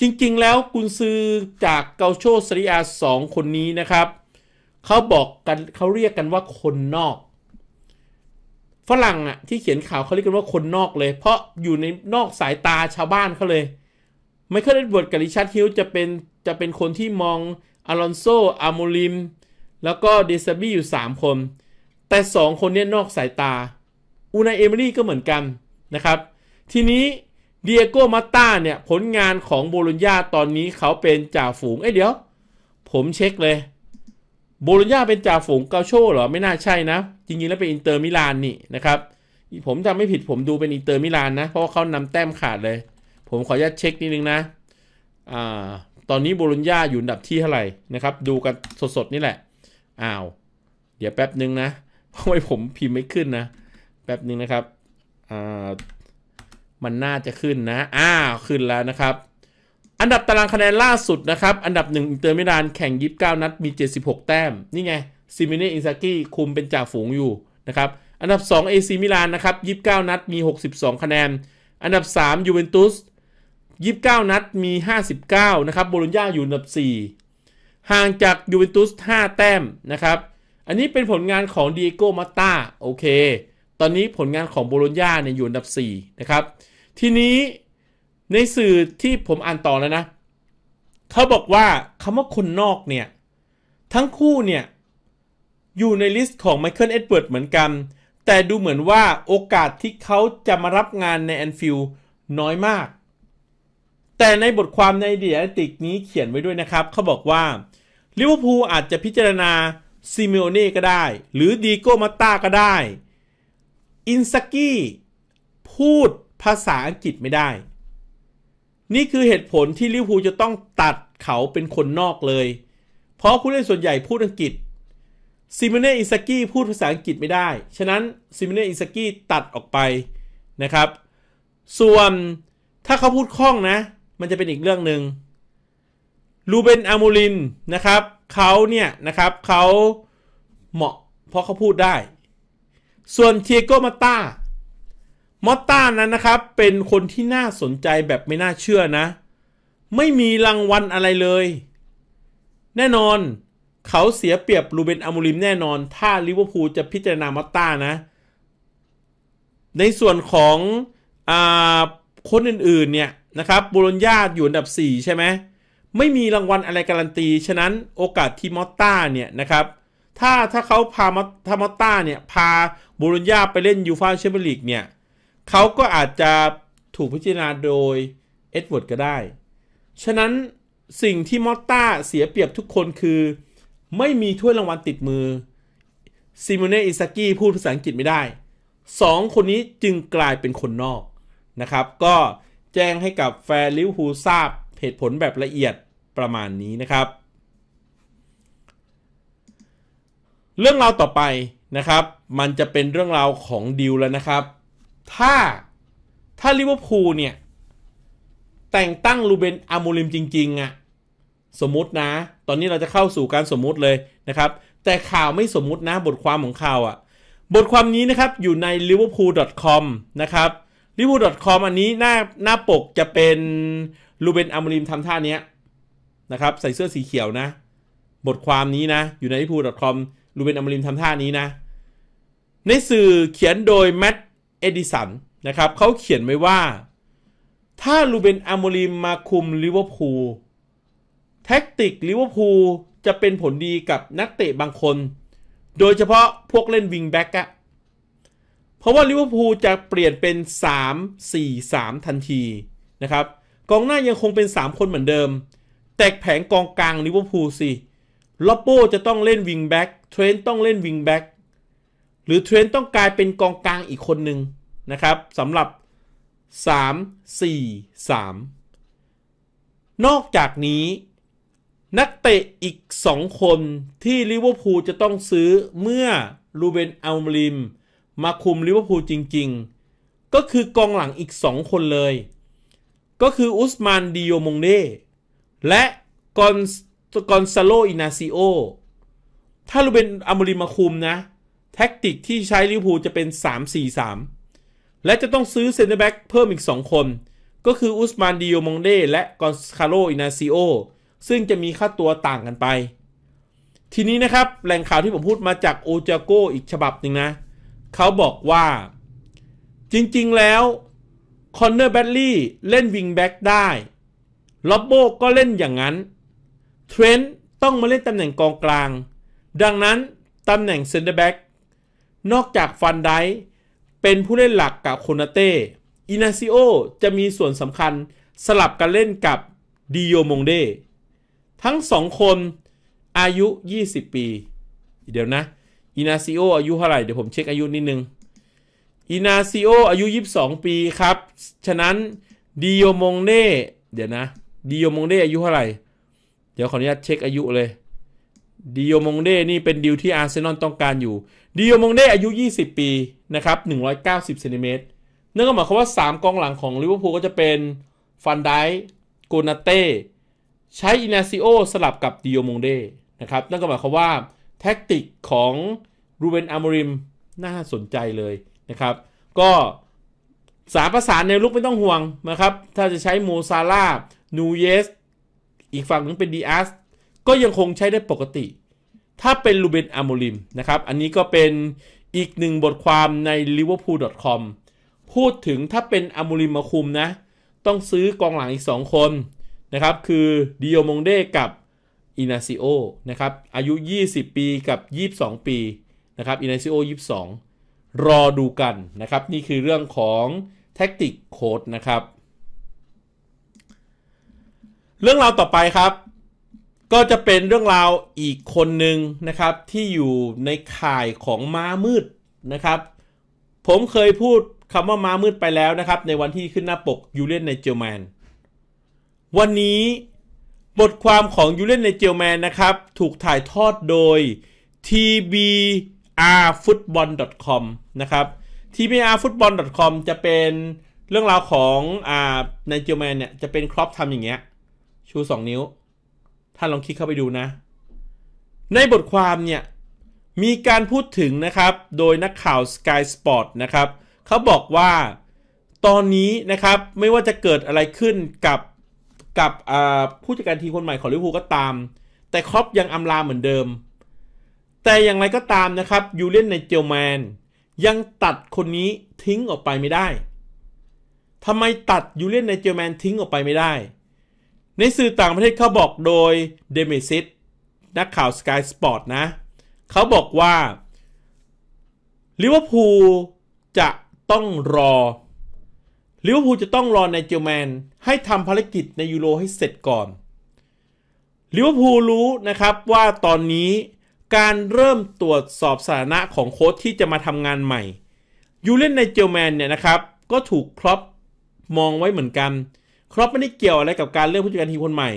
จริงๆแล้วกุนซือจากเกาโชเซริอาสองคนนี้นะครับ เขาบอกกันเขาเรียกกันว่าคนนอกฝรั่งอ่ะที่เขียนข่าวเขาเรียกกันว่าคนนอกเลยเพราะอยู่ในนอกสายตาชาวบ้านเขาเลย ไมเคิลเอ็ดเวิร์ดกับริชาร์ดฮิลจะเป็นจะเป็นคนที่มองอลอนโซอามูลิมแล้วก็เดซาบี้อยู่ 3 คน แต่ 2 คนนี้นอกสายตาอูนายเอมิลี่ก็เหมือนกันนะครับ ทีนี้เดียโกมาต้าเนี่ย ผลงานของโบลลญญาตอนนี้เขาเป็นจ่าฝูงเอ้ยเดี๋ยว ผมเช็คเลยโบโลญญาเป็นจ่าฝูงเกาโชเหรอไม่น่าใช่นะ จริงๆแล้วเป็นอินเตอร์มิลานนี่นะครับ ผมจำไม่ผิดผมดูเป็นอินเตอร์มิลานนะ เพราะว่าเขานำแต้มขาดเลย ผมขออนุญาตเช็คนิดนึงนะ อ่า ตอนนี้โบโลญญาอยู่อันดับที่เท่าไหร่นะครับ ดูกันสดๆ นี่แหละ อ้าว เดี๋ยวแป๊บนึงนะเพราะว่าผมพิมพ์ไม่ขึ้นนะ แป๊บนึงนะครับอ่ามันน่าจะขึ้นนะอ้าวขึ้นแล้วนะครับอันดับตารางคะแนนล่าสุดนะครับ อันดับหนึ่งอินเตอร์มิลานแข่งยีิบเก้านัดมี 76 แต้ม นี่ไง ซิมิเนอินซากิคุมเป็นจ่าฝูงอยู่นะครับ อันดับ2เอซีมิลานนะครับยีิบเก้านัดมี 62 คะแนน อันดับ3ยูเวนตุสยีิบเก้านัดมี 59 นะครับโบลลญญาอยู่อันดับ 4 ห่างจากยูเวนตุส5แต้มนะครับ อันนี้เป็นผลงานของดิเอโกมาตาโอเคตอนนี้ผลงานของโบลลญญาเนี่ยอยู่อันดับ4นะครับทีนี้ในสื่อที่ผมอ่านต่อแล้วนะ เขาบอกว่าคำว่าคนนอกเนี่ย ทั้งคู่เนี่ย อยู่ในลิสต์ของไมเคิลเอ็ดเวิร์ดเหมือนกัน แต่ดูเหมือนว่าโอกาสที่เขาจะมารับงานในแอนฟิลน้อยมาก แต่ในบทความในเดียติกนี้เขียนไว้ด้วยนะครับ เขาบอกว่าลิเวอร์พูลอาจจะพิจารณาซิเมโอเน่ก็ได้ หรือดีโกมาต้าก็ได้อินสกี้พูดภาษาอังกฤษไม่ได้นี่คือเหตุผลที่ลิเวอร์พูลจะต้องตัดเขาเป็นคนนอกเลย เพราะผู้เล่นส่วนใหญ่พูดอังกฤษ ซิมเน่อิซาก้พูดภาษาอังกฤษไม่ได้ ฉะนั้นซิมเน่อิซาก้ตัดออกไปนะครับ ส่วนถ้าเขาพูดคล่องนะ มันจะเป็นอีกเรื่องหนึ่งลูเบน อามูลิน นะครับ เขาเนี่ยนะครับ เขาเหมาะเพราะเขาพูดได้ ส่วนเทียโกมาตามอตต้านั้นนะครับเป็นคนที่น่าสนใจแบบไม่น่าเชื่อนะไม่มีรางวัลอะไรเลย แน่นอนเขาเสียเปรียบลูเบนอมูริมแน่นอน ถ้าลิเวอร์พูลจะพิจารณามอตต้านะ ในส่วนของอคนอื่นๆเนี่ยนะครับบูลญญาอยู่อันดับ 4 ใช่ไหมไม่มีรางวัลอะไรการันตี ฉะนั้นโอกาสที่มอตต้าเนี่ยนะครับถ้าถ้าเขาพามอถ้ามอตต้าเนี่ยพาบูลญญาไปเล่นยูฟาแชมเปี้ยนลีกเนี่ยเขาก็อาจจะถูกพิจารณาโดยเอ็ดเวิร์ดก็ได้ ฉะนั้นสิ่งที่มอตตาเสียเปรียบทุกคนคือ ไม่มีถ้วยรางวัลติดมือ ซิโมเนอิซากิพูดภาษาอังกฤษไม่ได้สองคนนี้จึงกลายเป็นคนนอกนะครับ ก็แจ้งให้กับแฟนลิวฮูทราบเหตุผลแบบละเอียดประมาณนี้นะครับ เรื่องราวต่อไปนะครับ มันจะเป็นเรื่องราวของดิวแล้วนะครับถ้าถ้าลิเวอร์พูลเนี่ย แต่งตั้งลูเบนอามูลิมจริงๆอะสมมตินะ ตอนนี้เราจะเข้าสู่การสมมุติเลยนะครับแต่ข่าวไม่สมมุตินะบทความของข่าวอะบทความนี้นะครับอยู่ใน liverpool.com นะครับ liverpool.com อันนี้หน้าหน้าปกจะเป็นลูเบนอามูลิมทำท่านี้นะครับใส่เสื้อสีเขียวนะ บทความนี้นะอยู่ใน liverpool.com ลูเบนอามูลิมทำท่านี้นะในสื่อเขียนโดย แมตเอดิสัน นะครับเขาเขียนไว้ว่า ถ้าลูเบนอามมรีมมาคุมลิเวอร์พูลแท็กติกลิเวอร์พูลจะเป็นผลดีกับนักเตะบางคน โดยเฉพาะพวกเล่นวิงแบ็กอะเพราะว่าลิเวอร์พูลจะเปลี่ยนเป็น 3 4 3 ทันทีนะครับกองหน้ายังคงเป็น 3 คนเหมือนเดิม แตกแผงกองกลางลิเวอร์พูลสิลอปโปจะต้องเล่นวิงแบ็กเทรนต้องเล่นวิงแบ็กหรือเทรนต้องกลายเป็นกองกลางอีกคนหนึ่งนะครับสำหรับ 3 4 3 นอกจากนี้ นักเตะอีก 2 คนที่ลิเวอร์พูลจะต้องซื้อเมื่อลูเบนอัลมริม มาคุมลิเวอร์พูลจริงๆ ก็คือกองหลังอีก 2 คนเลย ก็คืออุสมานดิโอมงเดและกอนกอนซาโลอินาซิโอถ้าลูเบนอัลมริมมาคุมนะแท็กติกที่ใช้ลิเวอร์พูลจะเป็น 3-4-3 และจะต้องซื้อเซนเตอร์แบ็กเพิ่มอีก 2 คน ก็คืออุสมานดิโอมงเดและกอนคาโลอินาซิโอซึ่งจะมีค่าตัวต่างกันไป ทีนี้นะครับ แหล่งข่าวที่ผมพูดมาจากโอจาโกอีกฉบับหนึ่งนะเขาบอกว่า จริงๆแล้ว คอนเนอร์แบดลี่เล่นวิงแบ็กได้ล็อบโบก็เล่นอย่างนั้นเทรนต์ต้องมาเล่นตำแหน่งกองกลางดังนั้นตำแหน่งเซนเตอร์แบ็กนอกจากฟันได เป็นผู้เล่นหลักกับโคนาเต้ อินาซิโอจะมีส่วนสำคัญสลับกันเล่นกับดิโยมงเด ทั้งสองคนอายุ 20 ปี เดี๋ยวนะอินาซิโออายุเท่าไหร่เดี๋ยวผมเช็คอายุนิดนึงอินาซิโออายุ 22 ปีครับ ฉะนั้นดิโยมงเดเดี๋ยวนะดิโยมงเดอายุเท่าไหร่เดี๋ยวขออนุญาตเช็คอายุเลยดิโยมงเดนี่เป็นดิวที่อาร์เซนอลต้องการอยู่ดิโอมงเดอายุ 20 ปี นะครับ 190 เซนติเมตรนั่นก็หมายความว่า 3กองหลังของลิเวอร์พูลก็จะเป็นฟันไดโกนาเต้ใช้อินาซิโอสลับกับดิโอมงเดนะครับนั่นก็หมายความว่าแท็กติกของรูเบนอามริม น่าสนใจเลยนะครับ ก็สามประสานในลุกไม่ต้องห่วงนะครับถ้าจะใช้โมซาลา นูเยสอีกฝั่งนึงเป็นดีอาสก็ยังคงใช้ได้ปกติถ้าเป็นลูเบนอามูลิมนะครับ อันนี้ก็เป็นอีกหนึ่งบทความใน liverpool.com พูดถึงถ้าเป็นอามูลิมมาคุมนะ ต้องซื้อกองหลังอีก 2 คน นะครับ คือดิโอมงเดกับอินาซิโอนะครับ อายุ 20 ปีกับ 22 ปี นะครับอินาซิโอ22 รอดูกันนะครับ นี่คือเรื่องของแท็กติกโค้ดนะครับ เรื่องราวต่อไปครับก็จะเป็นเรื่องราวอีกคนหนึ่งนะครับ ที่อยู่ในข่ายของม้ามืดนะครับ ผมเคยพูดคำว่าม้ามืดไปแล้วนะครับ ในวันที่ขึ้นหน้าปกยูเลียนในเจลแมนวันนี้บทความของยูเลียนในเจลแมนนะครับ ถูกถ่ายทอดโดย tbrfootball.com นะครับ tbrfootball.com จะเป็นเรื่องราวของอในเจลแมนเนี่ย จะเป็นครอปทำอย่างเงี้ยชู2 นิ้วท่านลองคลิกเข้าไปดูนะ ในบทความเนี่ย มีการพูดถึงนะครับโดยนักข่าว Sky Sport นะครับ เขาบอกว่าตอนนี้นะครับ ไม่ว่าจะเกิดอะไรขึ้นกับกับผู้จัดการทีมคนใหม่ของลิเวอร์พูลก็ตาม แต่ครอปยังอำลาเหมือนเดิม แต่อย่างไรก็ตามนะครับยูเลียนในเจลแมนยังตัดคนนี้ทิ้งออกไปไม่ได้ทำไมตัดยูเลียนในเจลแมนทิ้งออกไปไม่ได้ในสื่อต่างประเทศเขาบอกโดยเดมิซิตนักข่าว Sky Sport นะ เขาบอกว่าลิเวอร์พูลจะต้องรอลิเวอร์พูลจะต้องรอในเจอแมนให้ทำภารกิจในยูโรให้เสร็จก่อนลิเวอร์พูลรู้นะครับว่าตอนนี้การเริ่มตรวจสอบสถานะของโค้ชที่จะมาทำงานใหม่ยูเล่นในเจอแมนเนี่ยนะครับก็ถูกครอปมองไว้เหมือนกันครอปไม่ได้เกี่ยวอะไรกับการเลือกผู้จัดการทีมคนใหม่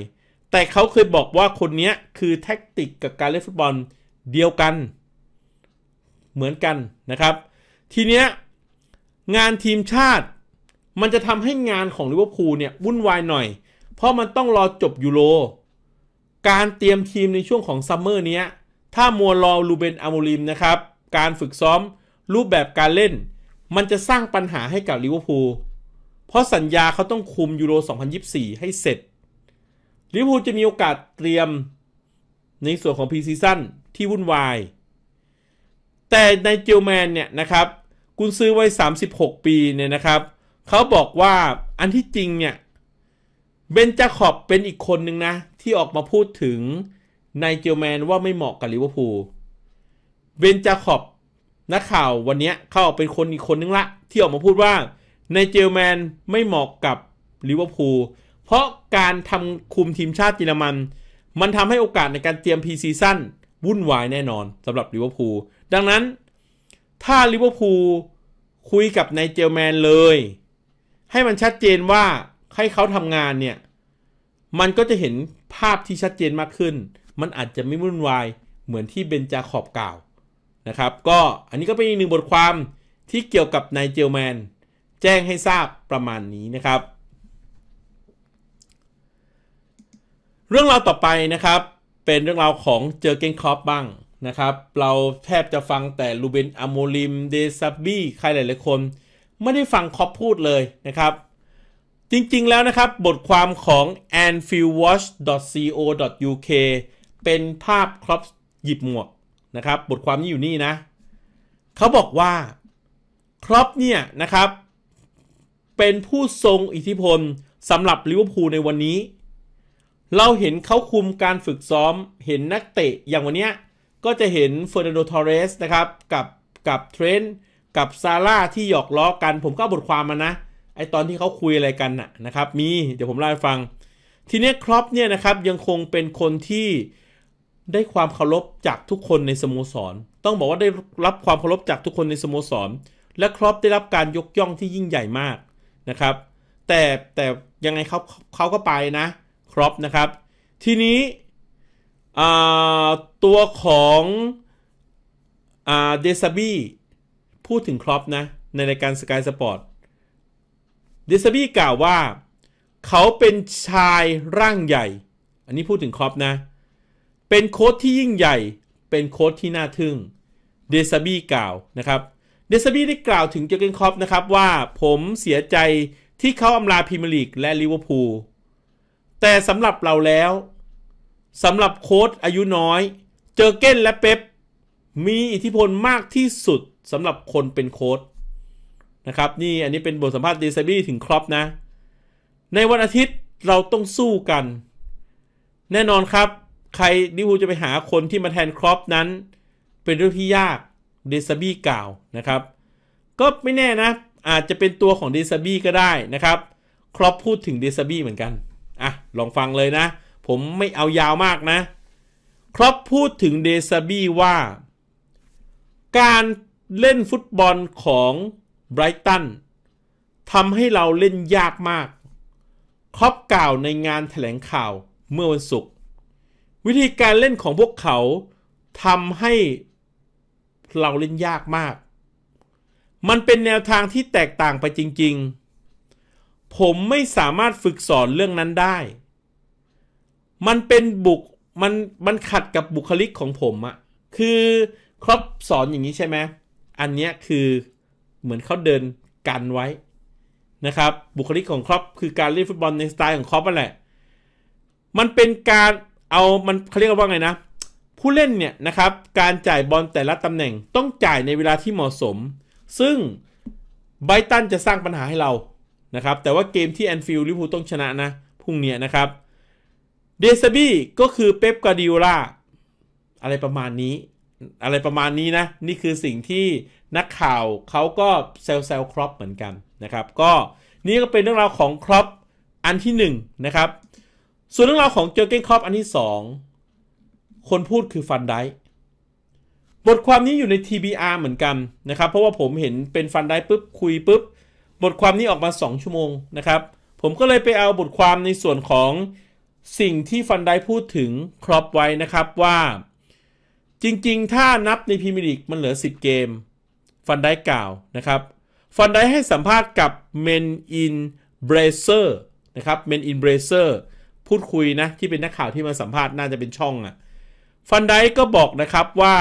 แต่เขาเคยบอกว่าคนนี้คือแท็กติกกับการเล่นฟุตบอลเดียวกัน เหมือนกันนะครับ ทีเนี้ยงานทีมชาติ มันจะทำให้งานของลิเวอร์พูลเนี่ย วุ่นวายหน่อย เพราะมันต้องรอจบยูโรการเตรียมทีมในช่วงของซัมเมอร์นี้ถ้ามัวรอลูเบนอามูริมนะครับ การฝึกซ้อมรูปแบบการเล่นมันจะสร้างปัญหาให้กับลิเวอร์พูลเพราะสัญญาเขาต้องคุมยูโร 2024 ให้เสร็จลิเวอร์พูลจะมีโอกาสเตรียมในส่วนของพรีซีซั่นที่วุ่นวาย แต่ในเจลแมนเนี่ยนะครับกุนซื้อไว้ 36 ปีเนี่ยนะครับเขาบอกว่าอันที่จริงเนี่ยเบนจาขอบเป็นอีกคนหนึ่งนะ ที่ออกมาพูดถึงนายเจลแมนว่าไม่เหมาะกับลิเวอร์พูลเบนจาขอบนักข่าววันนี้เขาเป็นคนอีกคนนึงละที่ออกมาพูดว่าในเจลแมนไม่เหมาะกับลิเวอร์พูลเพราะการทำคุมทีมชาติเยอรมัน มันทำให้โอกาสในการเตรียมพีซีซั่นวุ่นวายแน่นอนสำหรับลิเวอร์พูลดังนั้นถ้าลิเวอร์พูลคุยกับนายเจลแมนเลย ให้มันชัดเจนว่า ให้เขาทำงานเนี่ย มันก็จะเห็นภาพที่ชัดเจนมากขึ้น มันอาจจะไม่วุ่นวาย เหมือนที่เบนจาขอบกล่าว นะครับ ก็อันนี้ก็เป็นอีกหนึ่งบทความที่เกี่ยวกับนายเจลแมนแจ้งให้ทราบประมาณนี้นะครับ เรื่องราวต่อไปนะครับเป็นเรื่องราวของเจอเกนคอปบ้างนะครับ เราแทบจะฟังแต่ลูเบนอโมลิม เดซับบี้ ใครหลายๆคน ไม่ได้ฟังคอปพูดเลยนะครับ จริงๆ แล้วนะครับ บทความของ anfieldwatch.co.uk เป็นภาพครอปหยิบหมวกนะครับบทความนี้อยู่นี่นะ เขาบอกว่าครอปเนี่ยนะครับเป็นผู้ทรงอิทธิพลสำหรับลิเวอร์พูลในวันนี้ เราเห็นเขาคุมการฝึกซ้อม เห็นนักเตะอย่างวันนี้ก็จะเห็นเฟอร์นันโดทอเรสนะครับ กับกับเทรน์กับซาร่าที่หยอกล้อกัน ผมก็บทความมานะ ไอตอนที่เขาคุยอะไรกันนะนะครับ มีเดี๋ยวผมเล่าให้ฟัง ทีนี้ครอปเนี่ยนะครับ ยังคงเป็นคนที่ได้ความเคารพจากทุกคนในสโมสร ต้องบอกว่าได้รับความเคารพจากทุกคนในสโมสร และครอปได้รับการยกย่องที่ยิ่งใหญ่มากนะครับแต่แต่ยังไงเขาเขาก็ไปนะครอปนะครับ ทีนี้ตัวของเดซาบี้พูดถึงครอปนะ ในรายการสกายสปอร์ตเดซาบี้กล่าวว่าเขาเป็นชายร่างใหญ่ อันนี้พูดถึงครอปนะ เป็นโค้ดที่ยิ่งใหญ่เป็นโค้ดที่น่าทึ่งเดซาบี้กล่าวนะครับเดซบี้ได้กล่าวถึงเจอเกนคอปนะครับว่าผมเสียใจที่เขาอำลาพรีเมียร์ลีกและลิเวอร์พูลแต่สำหรับเราแล้วสำหรับโค้ชอายุน้อยเจอเก้นและเป๊ปมีอิทธิพลมากที่สุดสำหรับคนเป็นโค้ชนะครับนี่อันนี้เป็นบทสัมภาษณ์เดซบี้ถึงครอปนะ ในวันอาทิตย์เราต้องสู้กัน แน่นอนครับใครลิวจะไปหาคนที่มาแทนครอปนั้นเป็นเรื่องที่ยากเดซบี้กล่าวนะครับก็ไม่แน่นะอาจจะเป็นตัวของเดซบี้ก็ได้นะครับครอปพูดถึงเดซบี้เหมือนกันอ่ะลองฟังเลยนะผมไม่เอายาวมากนะครอปพูดถึงเดซบี้ว่า การเล่นฟุตบอลของไบรตันทำให้เราเล่นยากมากครอปกล่าวในงานแถลงข่าวเมื่อวันศุกร์วิธีการเล่นของพวกเขาทำใหเราเล่นยากมาก มันเป็นแนวทางที่แตกต่างไปจริงๆ ผมไม่สามารถฝึกสอนเรื่องนั้นได้ มันเป็นบุกมันมันขัดกับบุคลิกของผมอะคือครอบสอนอย่างนี้ใช่ไหม อันเนี้ยคือเหมือนเขาเดินกันไว้นะครับ บุคลิกของครอปคือการเล่นฟุตบอลในสไตล์ของครอปนั่นแหละ มันเป็นการเอามันเขาเรียกว่าไงนะผู้เล่นเนี่ยนะครับ การจ่ายบอลแต่ละตำแหน่งต้องจ่ายในเวลาที่เหมาะสม ซึ่งไบตันจะสร้างปัญหาให้เรานะครับแต่ว่าเกมที่แอนฟิลด์ลิพูต้องชนะนะ พรุ่งนี้นะครับเดซบี้ก็คือเป๊ปกาดิโอลาอะไรประมาณนี้ อะไรประมาณนี้นะ นี่คือสิ่งที่นักข่าวเขาก็เซลเซลครอปเหมือนกันนะครับ ก็นี่ก็เป็นเรื่องราวของครอปอันที่1นนะครับส่วนเรื่องราวของเจอเก้นครอปอันที่ 2คนพูดคือฟันได้บทความนี้อยู่ใน TBR เหมือนกันนะครับ เพราะว่าผมเห็นเป็นฟันได้ปุ๊บคุยปุ๊บ บทความนี้ออกมา 2 ชั่วโมงนะครับ ผมก็เลยไปเอาบทความในส่วนของสิ่งที่ฟันได้พูดถึงครอบไว้นะครับว่า จริงๆ ถ้านับในพรีเมียร์ลีกมันเหลือ 10 เกมฟันได้กล่าวนะครับฟันได้ให้สัมภาษณ์กับ Men in Bracer นะครับ Men in Bracer พูดคุยนะที่เป็นนักข่าวที่มาสัมภาษณ์น่าจะเป็นช่องอะ่ะฟันไดก็บอกนะครับว่า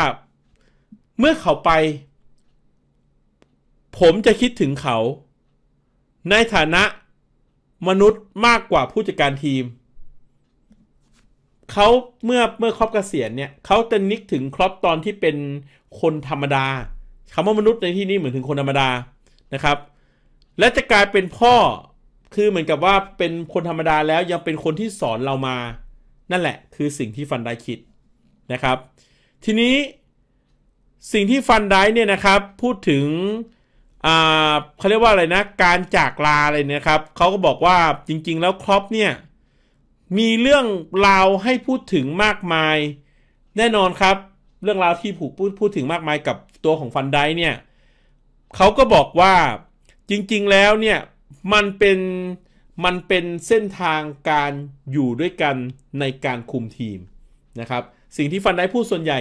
เมื่อเขาไป ผมจะคิดถึงเขาในฐานะมนุษย์มากกว่าผู้จัดการทีมเขาเมื่อเมื่อครอบเกษียณเนี่ยเขาจะนึกถึงครอบตอนที่เป็นคนธรรมดาคำว่ามนุษย์ในที่นี้เหมือนถึงคนธรรมดานะครับ และจะกลายเป็นพ่อคือเหมือนกับว่าเป็นคนธรรมดาแล้วยังเป็นคนที่สอนเรามา นั่นแหละคือสิ่งที่ฟันได้คิดนะครับทีนี้สิ่งที่ฟันได้เนี่ยนะครับพูดถึงเขาเรียกว่าอะไรนะการจากลาอะไรนะครับ เขาก็บอกว่าจริง ๆแล้วครอปเนี่ยมีเรื่องราวให้พูดถึงมากมาย แน่นอนครับ เรื่องราวที่ผูกพูดพูดถึงมากมายกับตัวของฟันได้เนี่ยเขาก็บอกว่าจริงๆแล้วเนี่ยมันเป็นมันเป็นเส้นทางการอยู่ด้วยกันในการคุมทีมนะครับสิ่งที่ฟันได้พูดส่วนใหญ่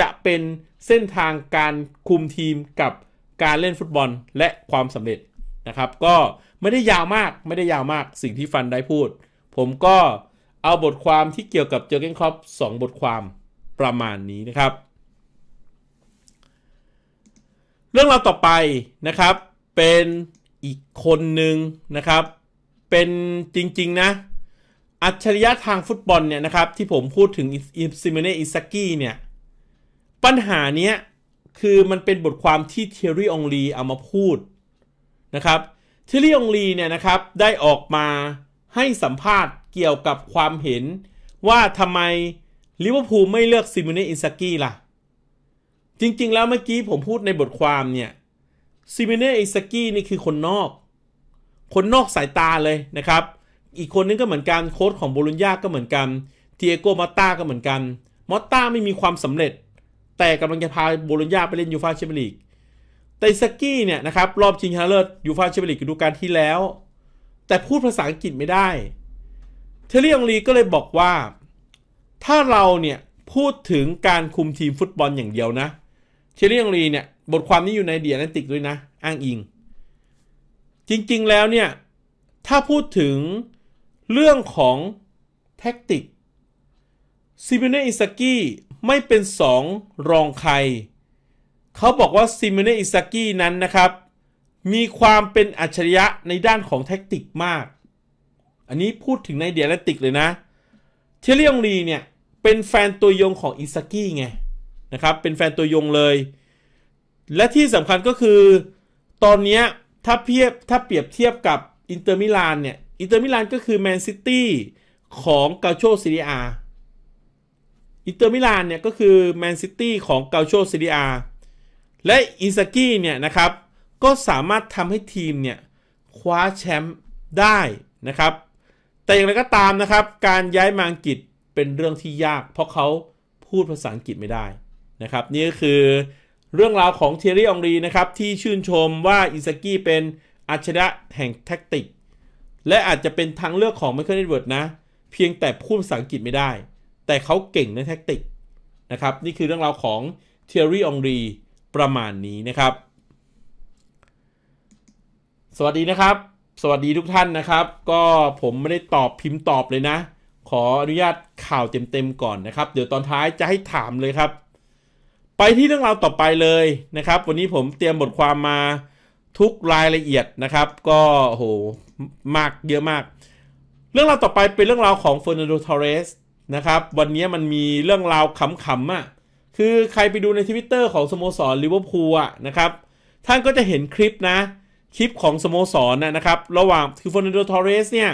จะเป็นเส้นทางการคุมทีมกับการเล่นฟุตบอลและความสำเร็จนะครับ ก็ไม่ได้ยาวมากไม่ได้ยาวมากสิ่งที่ฟันได้พูด ผมก็เอาบทความที่เกี่ยวกับเจอเกนคอปสองบทความประมาณนี้นะครับ เรื่องราวต่อไปนะครับเป็นอีกคนหนึ่งนะครับ เป็นจริงๆ นะอัจฉริยะทางฟุตบอลเนี่ยนะครับที่ผมพูดถึงอิซิเมเนอิซากี้เนี่ยปัญหาเนี้ย คือมันเป็นบทความที่เทอรี่องลีเอามาพูดนะครับเทอรี่องลีเนี่ยนะครับ ได้ออกมาให้สัมภาษณ์เกี่ยวกับความเห็นว่าทำไมลิเวอร์พูลไม่เลือกซิมูเนอินซาก้ล่ะ จริงๆแล้วเมื่อกี้ผมพูดในบทความเนี่ยซิมูเนอินซาก้นี่คือคนนอก คนนอกสายตาเลยนะครับอีกคนนึงก็เหมือนกันโค้ชของโบลุญญาก็เหมือนกันเทียโกมอตตาก็เหมือนกันมอตตาไม่มีความสำเร็จ แต่กำลังจะพาโบลุญญาไปเล่นยูฟาแชมเปี้ยนลีกไตสกี้เนี่ยนะครับ รอบชิงชนะเลิศยูฟาแชมเปี้ยนลีกฤดูกาลที่แล้ว แต่พูดภาษาอังกฤษไม่ได้ เทเรียงลีก็เลยบอกว่า ถ้าเราเนี่ย พูดถึงการคุมทีมฟุตบอลอย่างเดียวนะเทเรียงลีเนี่ยบทความนี้อยู่ในเดียนติกด้วยนะอ้างอิงจริงๆแล้วเนี่ยถ้าพูดถึงเรื่องของแท็กติกซิมิเนอิสาก้ไม่เป็นสองรองใครเขาบอกว่าซิมิเนอิสาก้นั้นนะครับ มีความเป็นอัจฉริยะในด้านของแท็กติกมาก อันนี้พูดถึงในเดียรลติกเลยนะ เทเลียงรีเนี่ย เป็นแฟนตัวยงของอิสาก้ไง นะครับ เป็นแฟนตัวยงเลย และที่สำคัญก็คือตอนนี้ถ้าเทียบถ้าเปรียบเทียบกับอินเตอร์มิลานเนี่ยอินเตอร์มิลานก็คือแมนซิตี้ของเกาโชซิเดอาอินเตอร์มิลานเนี่ยก็คือแมนซิตี้ของเกาโชซิเดอาและอิซาก้เนี่ยนะครับก็สามารถทำให้ทีมเนี่ยคว้าแชมป์ได้นะครับแต่อย่างไรก็ตามนะครับการย้ายมาอังกฤษเป็นเรื่องที่ยาก เพราะเขาพูดภาษาอังกฤษไม่ได้นะครับนี่ก็คือเรื่องราวของเทเรียองรีนะครับที่ชื่นชมว่าอิซาก้เป็นอัจฉริยะแห่งแท็กติกและอาจจะเป็นทางเลือกของไมเคิลเอ็ดเวิร์ดนะ เพียงแต่พูดภาษาอังกฤษไม่ได้ แต่เขาเก่งในแท็กติกนะครับ นี่คือเรื่องราวของเทียรี่องรีประมาณนี้นะครับ สวัสดีนะครับ สวัสดีทุกท่านนะครับ ก็ผมไม่ได้ตอบพิมพ์ตอบเลยนะ ขออนุญาตข่าวเต็มๆก่อนนะครับ เดี๋ยวตอนท้ายจะให้ถามเลยครับ ไปที่เรื่องราวต่อไปเลยนะครับ วันนี้ผมเตรียมบทความมา ทุกรายละเอียดนะครับ ก็โหมาก เยอะมาก เรื่องราวต่อไปเป็นเรื่องราวของเฟอร์นันโดทอเรสนะครับวันนี้มันมีเรื่องราวขำๆอ่ะ คือใครไปดูในทวิตเตอร์ของ สโมสรลิเวอร์พูลอ่ะนะครับ ท่านก็จะเห็นคลิปนะคลิปของสโมสรนนะครับ ระหว่างคือเฟอร์นันโดทอเรสเนี่ย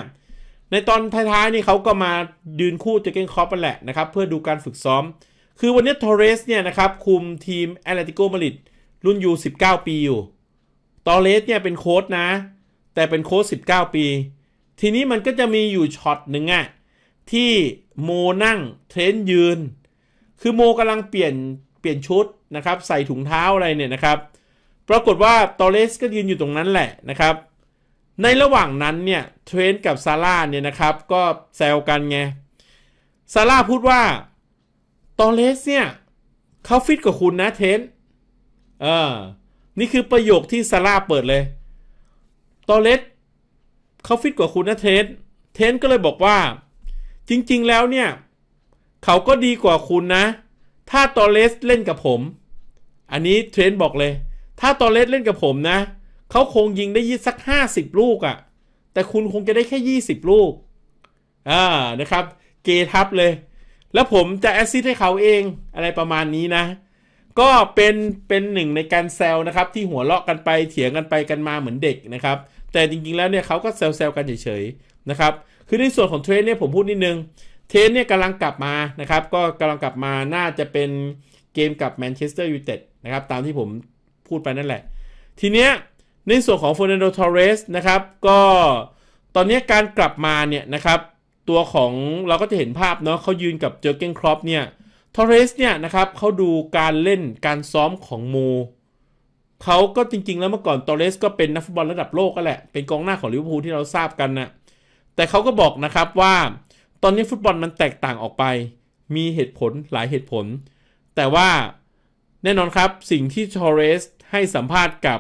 ในตอนท้ายๆนี่เขาก็มายืนคู่เจเกนคอปนั่นแหละนะครับเพื่อดูการฝึกซ้อม คือวันนี้ทอเรสเนี่ยนะครับคุมทีม แอตเลติโกมาริดรุ่นยู19ปีอยู่ตอเรสเนี่ยเป็นโค้ชนะแต่เป็นโค้ช19 ปี ทีนี้มันก็จะมีอยู่ช็อตหนึ่งอะที่โมนั่งเทรนยืน คือโมกำลังเปลี่ยนเปลี่ยนชุดนะครับใส่ถุงเท้าอะไรเนี่ยนะครับปรากฏว่า ตอเลสก็ยืนอยู่ตรงนั้นแหละนะครับ ในระหว่างนั้นเนี่ยเทรนกับซาร่าเนี่ยนะครับก็แซวกันไงซาร่าพูดว่าตอเลสเนี่ยเขาฟิตกว่าคุณนะเทรนเออนี่คือประโยคที่ซาร่าเปิดเลยอเลสเขาฟิตกว่าคุณนะเทน เทนก็เลยบอกว่า จริงๆแล้วเนี่ยเขาก็ดีกว่าคุณนะ ถ้าตอเลสเล่นกับผม อันนี้เทนบอกเลย ถ้าตอเลสเล่นกับผมนะ เขาคงยิงได้ยี่สัก 50 ลูกอะ่ะ แต่คุณคงจะได้แค่ 20 ลูก อ่านะครับ เกทับเลย แล้วผมจะแอซซิสให้เขาเองอะไรประมาณนี้นะ ก็เป็นเป็นหนึ่งในการแซวนะครับ ที่หัวเราะกันไปเถียงกันไปกันมาเหมือนเด็กนะครับแต่จริง ๆ แล้วเนี่ยเขาก็เซลล์กันเฉย ๆ นะครับ คือในส่วนของเทรนเนี่ยผมพูดนิดนึง เทรนเนี่ยกำลังกลับมา นะครับ ก็กำลังกลับมา น่าจะเป็นเกมกับแมนเชสเตอร์ยูไนเต็ดนะครับ ตามที่ผมพูดไปนั่นแหละ ทีเนี้ยในส่วนของเฟอร์นันโดทอเรสนะครับ ก็ตอนนี้การกลับมาเนี่ยนะครับ ตัวของเราก็จะเห็นภาพเนาะเขายืนกับเจอเก้นครอปเนี่ย ทอเรสเนี่ยนะครับเขาดูการเล่นการซ้อมของมูเขาก็จริงๆ แล้วเมื่อก่อนตอเรสก็เป็นนักฟุตบอลระดับโลกก็แหละ เป็นกองหน้าของลิเวอร์พูลที่เราทราบกันนะแต่เขาก็บอกนะครับว่า ตอนนี้ฟุตบอลมันแตกต่างออกไป มีเหตุผลหลายเหตุผล แต่ว่าแน่นอนครับ สิ่งที่ทอเรสให้สัมภาษณ์กับ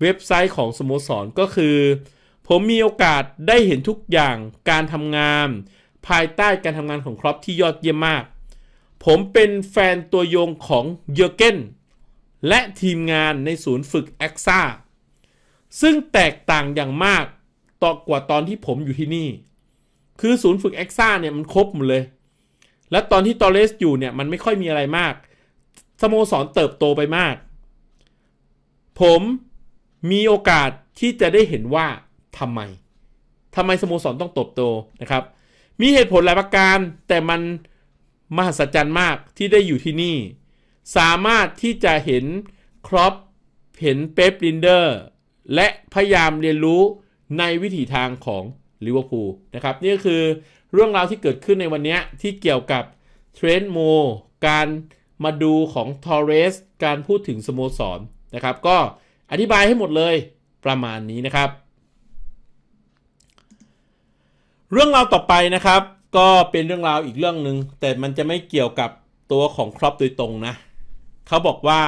เว็บไซต์ของสโมสรก็คือ ผมมีโอกาสได้เห็นทุกอย่างการทำงาน ภายใต้การทำงานของครอปที่ยอดเยี่ยมมากผมเป็นแฟนตัวยงของเยอร์เกนและทีมงานในศูนย์ฝึกแอคซ่าซึ่งแตกต่างอย่างมากต่อกว่าตอนที่ผมอยู่ที่นี่ คือศูนย์ฝึกแอคซ่าเนี่ยมันครบหมดเลย และตอนที่ตอเลสอยู่เนี่ยมันไม่ค่อยมีอะไรมาก สโมสรเติบโตไปมาก ผมมีโอกาสที่จะได้เห็นว่าทำไมทำไมสโมสรต้องเติบโตนะครับ มีเหตุผลหลายประการแต่มันมหัศจรรย์มากที่ได้อยู่ที่นี่สามารถที่จะเห็นครอปเห็นเป๊ปลินเดอร์และพยายามเรียนรู้ในวิถีทางของลิเวอร์พูลนะครับนี่ก็คือเรื่องราวที่เกิดขึ้นในวันนี้ที่เกี่ยวกับเทรนด์โมการมาดูของทอร์เรสการพูดถึง สโมสรนนะครับก็อธิบายให้หมดเลยประมาณนี้นะครับ เรื่องราวต่อไปนะครับ ก็เป็นเรื่องราวอีกเรื่องหนึ่ง แต่มันจะไม่เกี่ยวกับตัวของครอปโดยตรงนะเขาบอกว่า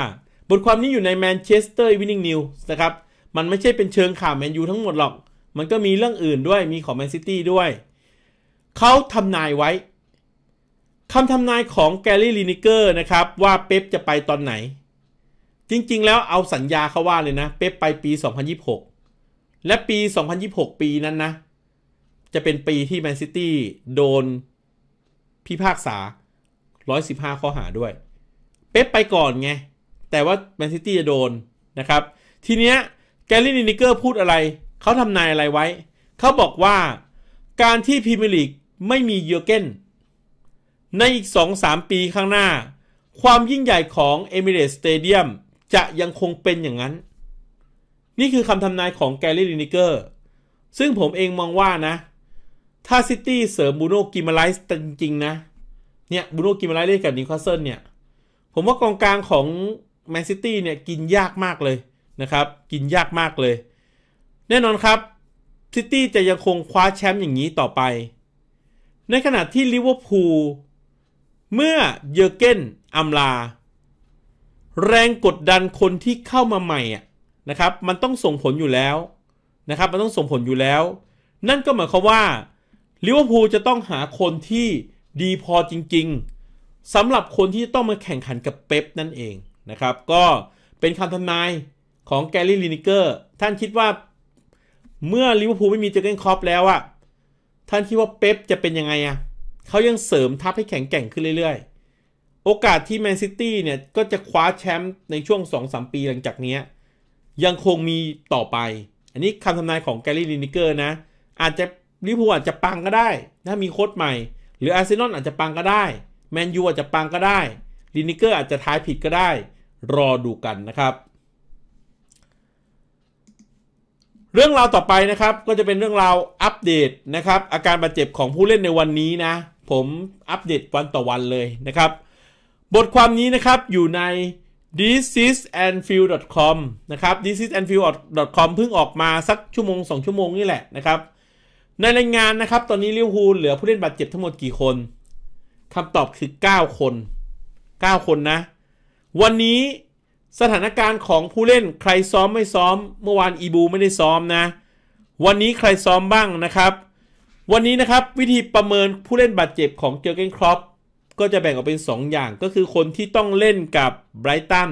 บทความนี้อยู่ในแมนเชสเตอร์วินนิ่งนิวส์นะครับ มันไม่ใช่เป็นเชิงข่าวแมนยูทั้งหมดหรอก มันก็มีเรื่องอื่นด้วย มีของแมนซิตี้ด้วย เขาทำนายไว้ คำทำนายของแกลลี่ลินิเกอร์นะครับ ว่าเป๊ปจะไปตอนไหน จริงๆ แล้วเอาสัญญาเขาว่าเลยนะ เป๊ปไปปี 2026 และปี 2026 ปีนั้นนะ จะเป็นปีที่แมนซิตี้โดนพิพากษา 115 ข้อหาด้วยเป๊ปไปก่อนไง แต่ว่าแมนซิตี้จะโดนนะครับ ทีเนี้ยแกลลี่นิเกอร์พูดอะไร เขาทำนายอะไรไว้ เขาบอกว่าการที่พรีเมียร์ลีกไม่มีเยอเกนในอีก 2-3 ปีข้างหน้า ความยิ่งใหญ่ของเอมิเรตสเตเดียมจะยังคงเป็นอย่างนั้น นี่คือคำทำนายของแกลลี่ินิเกอร์ ซึ่งผมเองมองว่านะ ถ้าซิตี้เสริมบูโนกิมาไลส์จริงๆนะ เนี่ยบูโนกิมาไลส์เล่นกับนิวคาสเซิลเนี่ยผมว่ากองกลางของแมนซิตี้เนี่ยกินยากมากเลยนะครับ กินยากมากเลย แน่นอนครับซิตี้จะยังคงคว้าแชมป์อย่างนี้ต่อไป ในขณะที่ลิเวอร์พูลเมื่อเยอร์เกนอัมลา แรงกดดันคนที่เข้ามาใหม่อะนะครับ มันต้องส่งผลอยู่แล้วนะครับ มันต้องส่งผลอยู่แล้ว นั่นก็หมายความว่าลิเวอร์พูลจะต้องหาคนที่ดีพอจริงสำหรับคนที่ต้องมาแข่งขันกับเป๊ปนั่นเองนะครับ ก็เป็นคำทำนายของแกลลี่ลินิเกอร์ท่านคิดว่าเมื่อลิเวอร์พูลไม่มีเจอเกนคอปแล้วอะท่านคิดว่าเป๊ปจะเป็นยังไงอะเขายังเสริมทัพให้แข็งแกร่งขึ้นเรื่อย ๆ โอกาสที่แมนซิตี้เนี่ยก็จะคว้าแชมป์ในช่วง 2-3 ปีหลังจากนี้ ยังคงมีต่อไป อันนี้คำทำนายของแกลลี่ลินิเกอร์นะอาจจะลิเวอร์พูลอาจจะปังก็ได้ ถ้ามีโค้ชใหม่ หรืออาร์เซนอลอาจจะปังก็ได้แมนยูอาจจะปังก็ได้ลินิเกอร์อาจจะท้ายผิดก็ได้ รอดูกันนะครับ เรื่องราวต่อไปนะครับก็จะเป็นเรื่องราวอัปเดตนะครับ อาการบาดเจ็บของผู้เล่นในวันนี้นะ ผมอัปเดตวันต่อวันเลยนะครับ บทความนี้นะครับอยู่ใน thisisandfield.com นะครับ thisisandfield.com เพิ่งออกมาสักชั่วโมง2ชั่วโมงนี่แหละนะครับ ในรายงานนะครับ ตอนนี้ลิเวอร์พูลเหลือผู้เล่นบาดเจ็บทั้งหมดกี่คนคำตอบคือ 9 คน 9 คนนะ วันนี้สถานการณ์ของผู้เล่นใครซ้อมไม่ซ้อม เมื่อวานอีบูไม่ได้ซ้อมนะ วันนี้ใครซ้อมบ้างนะครับ วันนี้นะครับวิธีประเมินผู้เล่นบาดเจ็บของเจอเกนครอปก็จะแบ่งออกเป็น 2 อย่างก็คือคนที่ต้องเล่นกับไบรตัน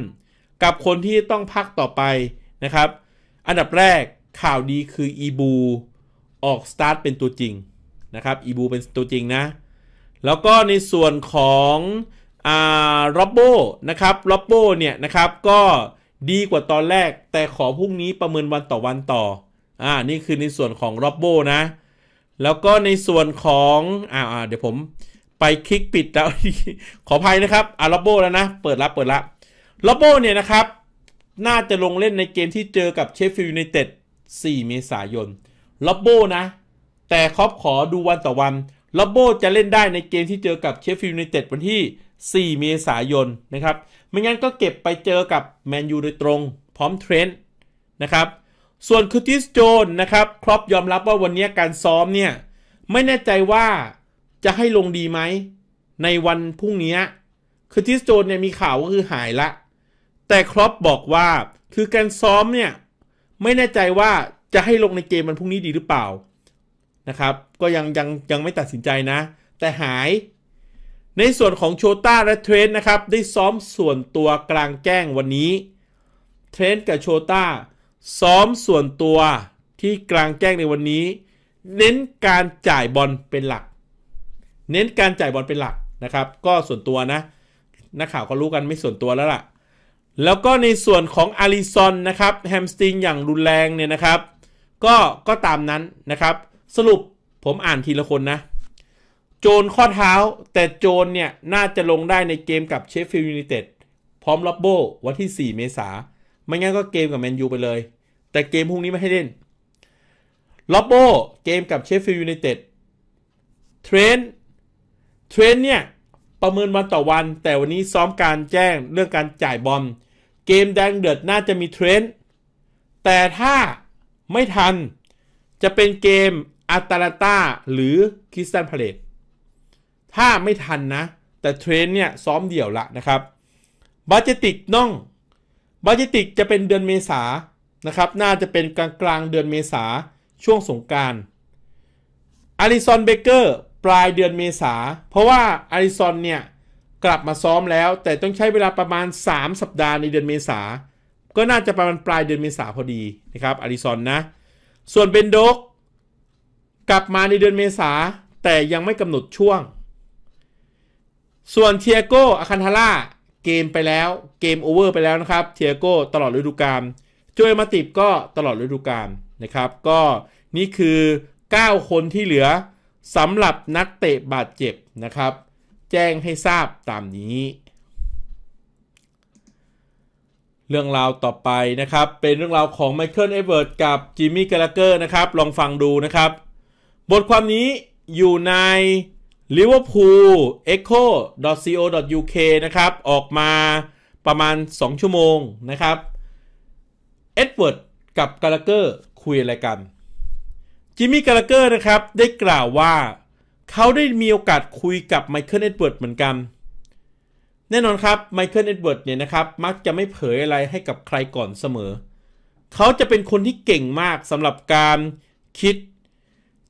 กับคนที่ต้องพักต่อไปนะครับ อันดับแรกข่าวดีคืออีบู ออกสตาร์ทเป็นตัวจริงนะครับอีบูเป็นตัวจริงนะแล้วก็ในส่วนของอ่าล็อบโบนะครับล็อบโบเนี่ยนะครับก็ดีกว่าตอนแรกแต่ขอพรุ่งนี้ประเมินวันต่อวันต่อ อ่านี่คือในส่วนของล็อบโบนะ แล้วก็ในส่วนของอ่าเดี๋ยวผม ไปคลิกปิดแล้ว ขออภัยนะครับอ่าล็อบโบแล้วนะ เปิดรับเปิดรับล็อบโบเนี่ยนะครับน่าจะลงเล่นในเกมที่เจอกับเชฟฟิลด์ยูไนเต็ด 4 เมษายนล็อบโบนะแต่ครอบขอดูวันต่อวันลอบโบจะเล่นได้ในเกมที่เจอกับเชฟฟิลด์ยูไนเต็ดวันที่ 4 เมษายนนะครับ ไม่งั้นก็เก็บไปเจอกับแมนยูโดยตรงพร้อมเทรนด์นะครับ ส่วนคูติสโจนนะครับครอปยอมรับว่าวันนี้การซ้อมเนี่ยไม่แน่ใจว่าจะให้ลงดีไหม ในวันพรุ่งนี้คือทิสโจนเนี่ยมีข่าวก็คือหายละ แต่ครอปบอกว่าคือการซ้อมเนี่ยไม่แน่ใจว่าจะให้ลงในเกมวันพรุ่งนี้ดีหรือเปล่านะครับ ก็ยังยังยังไม่ตัดสินใจนะ แต่หาย ในส่วนของโชต้าและเทรนนะครับ ได้ซ้อมส่วนตัวกลางแจ้งวันนี้ เทรนกับโชต้าซ้อมส่วนตัวที่กลางแจ้งในวันนี้ เน้นการจ่ายบอลเป็นหลัก เน้นการจ่ายบอลเป็นหลักนะครับ ก็ส่วนตัวนะนักข่าวก็รู้กันไม่ส่วนตัวแล้วล่ะ แล้วก็ในส่วนของอาริซอนนะครับ แฮมสติงอย่างรุนแรงเนี่ยนะครับ ก็ก็ตามนั้นนะครับสรุป ผมอ่านทีละคนนะ โจนข้อเท้าแต่โจนเนี่ย น่าจะลงได้ในเกมกับเชฟฟิลด์ยูไนเต็ด พร้อมล็อบโบวันที่ 4 เมษา ไม่งั้นก็เกมกับแมนยูไปเลย แต่เกมพรุ่งนี้ไม่ให้เล่นล็อบโบเกมกับเชฟฟิลด์ยูไนเต็ด เทรนเทรนเนี่ย ประเมินวันต่อวัน แต่วันนี้ซ้อมการแจ้ง เรื่องการจ่ายบอลเกมแดงเดือดน่าจะมีเทรนแต่ถ้าไม่ทันจะเป็นเกมอาตาลาตาหรือคริสตันพาเลตถ้าไม่ทันนะ แต่เทรนเนี่ย ซ้อมเดี่ยวละนะครับบาจจติกน่องบาจจติกจะเป็นเดือนเมษานะครับน่าจะเป็นกลางกลางเดือนเมษาช่วงสงการอาริซอนเบเกอร์ปลายเดือนเมษา เพราะว่าอาริซอนเนี่ย กลับมาซ้อมแล้วแต่ต้องใช้เวลาประมาณ 3 สัปดาห์ในเดือนเมษาก็น่าจะประมาณปลายเดือนเมษาพอดีนะครับอาริซอนนะส่วนเบนโดกกลับมาในเดือนเมษา แต่ยังไม่กำหนดช่วง ส่วนเทียโกอาคันทาร่า เกมไปแล้วเกมโอเวอร์ไปแล้วนะครับเทียโกตลอดฤดูกาลจอยมาติบก็ตลอดฤดูกาลนะครับ ก็นี่คือ 9 คนที่เหลือสำหรับนักเตะบาดเจ็บนะครับ แจ้งให้ทราบตามนี้ เรื่องราวต่อไปนะครับ เป็นเรื่องราวของไมเคิลเอเวิร์ดกับจิมมี่กาลาเกอร์นะครับ ลองฟังดูนะครับบทความนี้อยู่ใน liverpool echo co uk นะครับ ออกมาประมาณ 2 ชั่วโมงนะครับ เอ็ดเวิร์ดกับกาลเกอร์คุยอะไรกัน จิมมี่กาลเกอร์นะครับ ได้กล่าวว่าเขาได้มีโอกาสคุยกับไมเคิลเอ็ดเวิร์ดเหมือนกัน แน่นอนครับไมเคิลเอ็ดเวิร์ดเนี่ยนะครับ มักจะไม่เผยอะไรให้กับใครก่อนเสมอ เขาจะเป็นคนที่เก่งมากสำหรับการคิด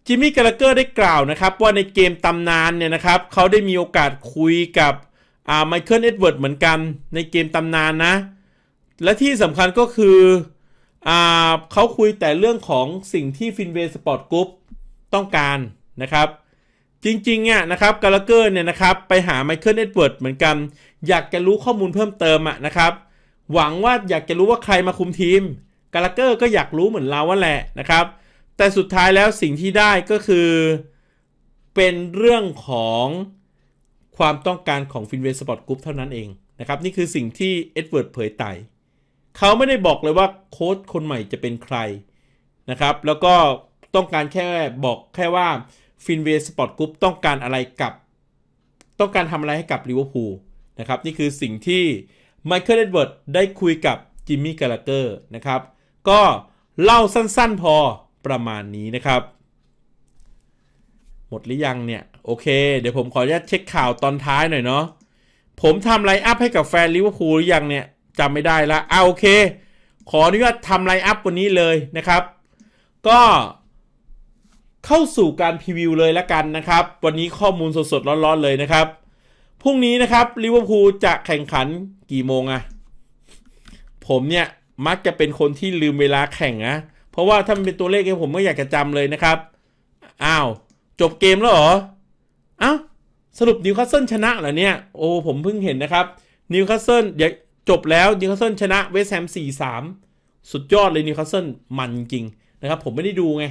จิมมี่กาลเกอร์ ได้กล่าว นะครับ ว่าในเกมตำนาน เนี่ยนะครับ เขาได้มีโอกาสคุยกับไมเคิล เอ็ดเวิร์ด เหมือนกัน ในเกมตำนาน นะ และที่สำคัญก็คืออเขาคุยแต่เรื่องของสิ่งที่ฟินเว์สปอร์ตกรุ๊ป ต้องการ นะครับ จริงๆเนี่ยนะครับกาลเกอร์ เนี่ยนะครับ ไปหาไมเคิล เอ็ดเวิร์ด เหมือนกัน อยากจะรู้ข้อมูลเพิ่มเติมอะนะครับ หวังว่าอยากจะรู้ว่าใครมาคุมทีมกาลเกอร์ก็อยากรู้เหมือนเราว่าแหละนะครับแต่สุดท้ายแล้วสิ่งที่ได้ก็คือ เป็นเรื่องของความต้องการของฟินเวสปอร์ตกรุ๊ปเท่านั้นเองนะครับ นี่คือสิ่งที่เอ็ดเวิร์ดเผยไต่เขาไม่ได้บอกเลยว่าโค้ชคนใหม่จะเป็นใครนะครับ แล้วก็ต้องการแค่บอกแค่ว่าฟินเวสปอร์ตกรุ๊ปต้องการอะไรกับต้องการทำอะไรให้กับลิเวอร์พูลนะครับนี่คือสิ่งที่ไมเคิลเอ็ดเวิร์ดได้คุยกับจิมมี่กาลาเกอร์นะครับก็เล่าสั้น ๆพอประมาณนี้นะครับ หมดหรือยัง เนี่ยโอเคเดี๋ยวผมขออนุญาตเช็คข่าวตอนท้ายหน่อยเนาะผมทำไลฟ์อัพให้กับแฟนลิเวอร์พูลหรือยังเนี่ยจำไม่ได้ละเอาโอเคขออนุญาตทำไลฟ์อัพวันนี้เลยนะครับ ก็เข้าสู่การพรีวิวเลยละกันนะครับ วันนี้ข้อมูลสดๆร้อนๆเลยนะครับพรุ่งนี้นะครับลิเวอร์พูลจะแข่งขันกี่โมงอะผมเนี่ยมักจะเป็นคนที่ลืมเวลาแข่งนะเพราะว่าถ้ามันเป็นตัวเลขเองผมไม่อยากจะจำเลยนะครับ อ้าว จบเกมแล้วเหรออ้าวสรุปนิวคาสเซิลชนะเหรอเนี่ย โอ้ ผมเพิ่งเห็นนะครับ นิวคาสเซิล เดี๋ยวจบแล้วนิวคาสเซิลชนะเวสแฮมสี่สามสุดยอดเลยนิวคาสเซิลมันจริงนะครับผมไม่ได้ดูไง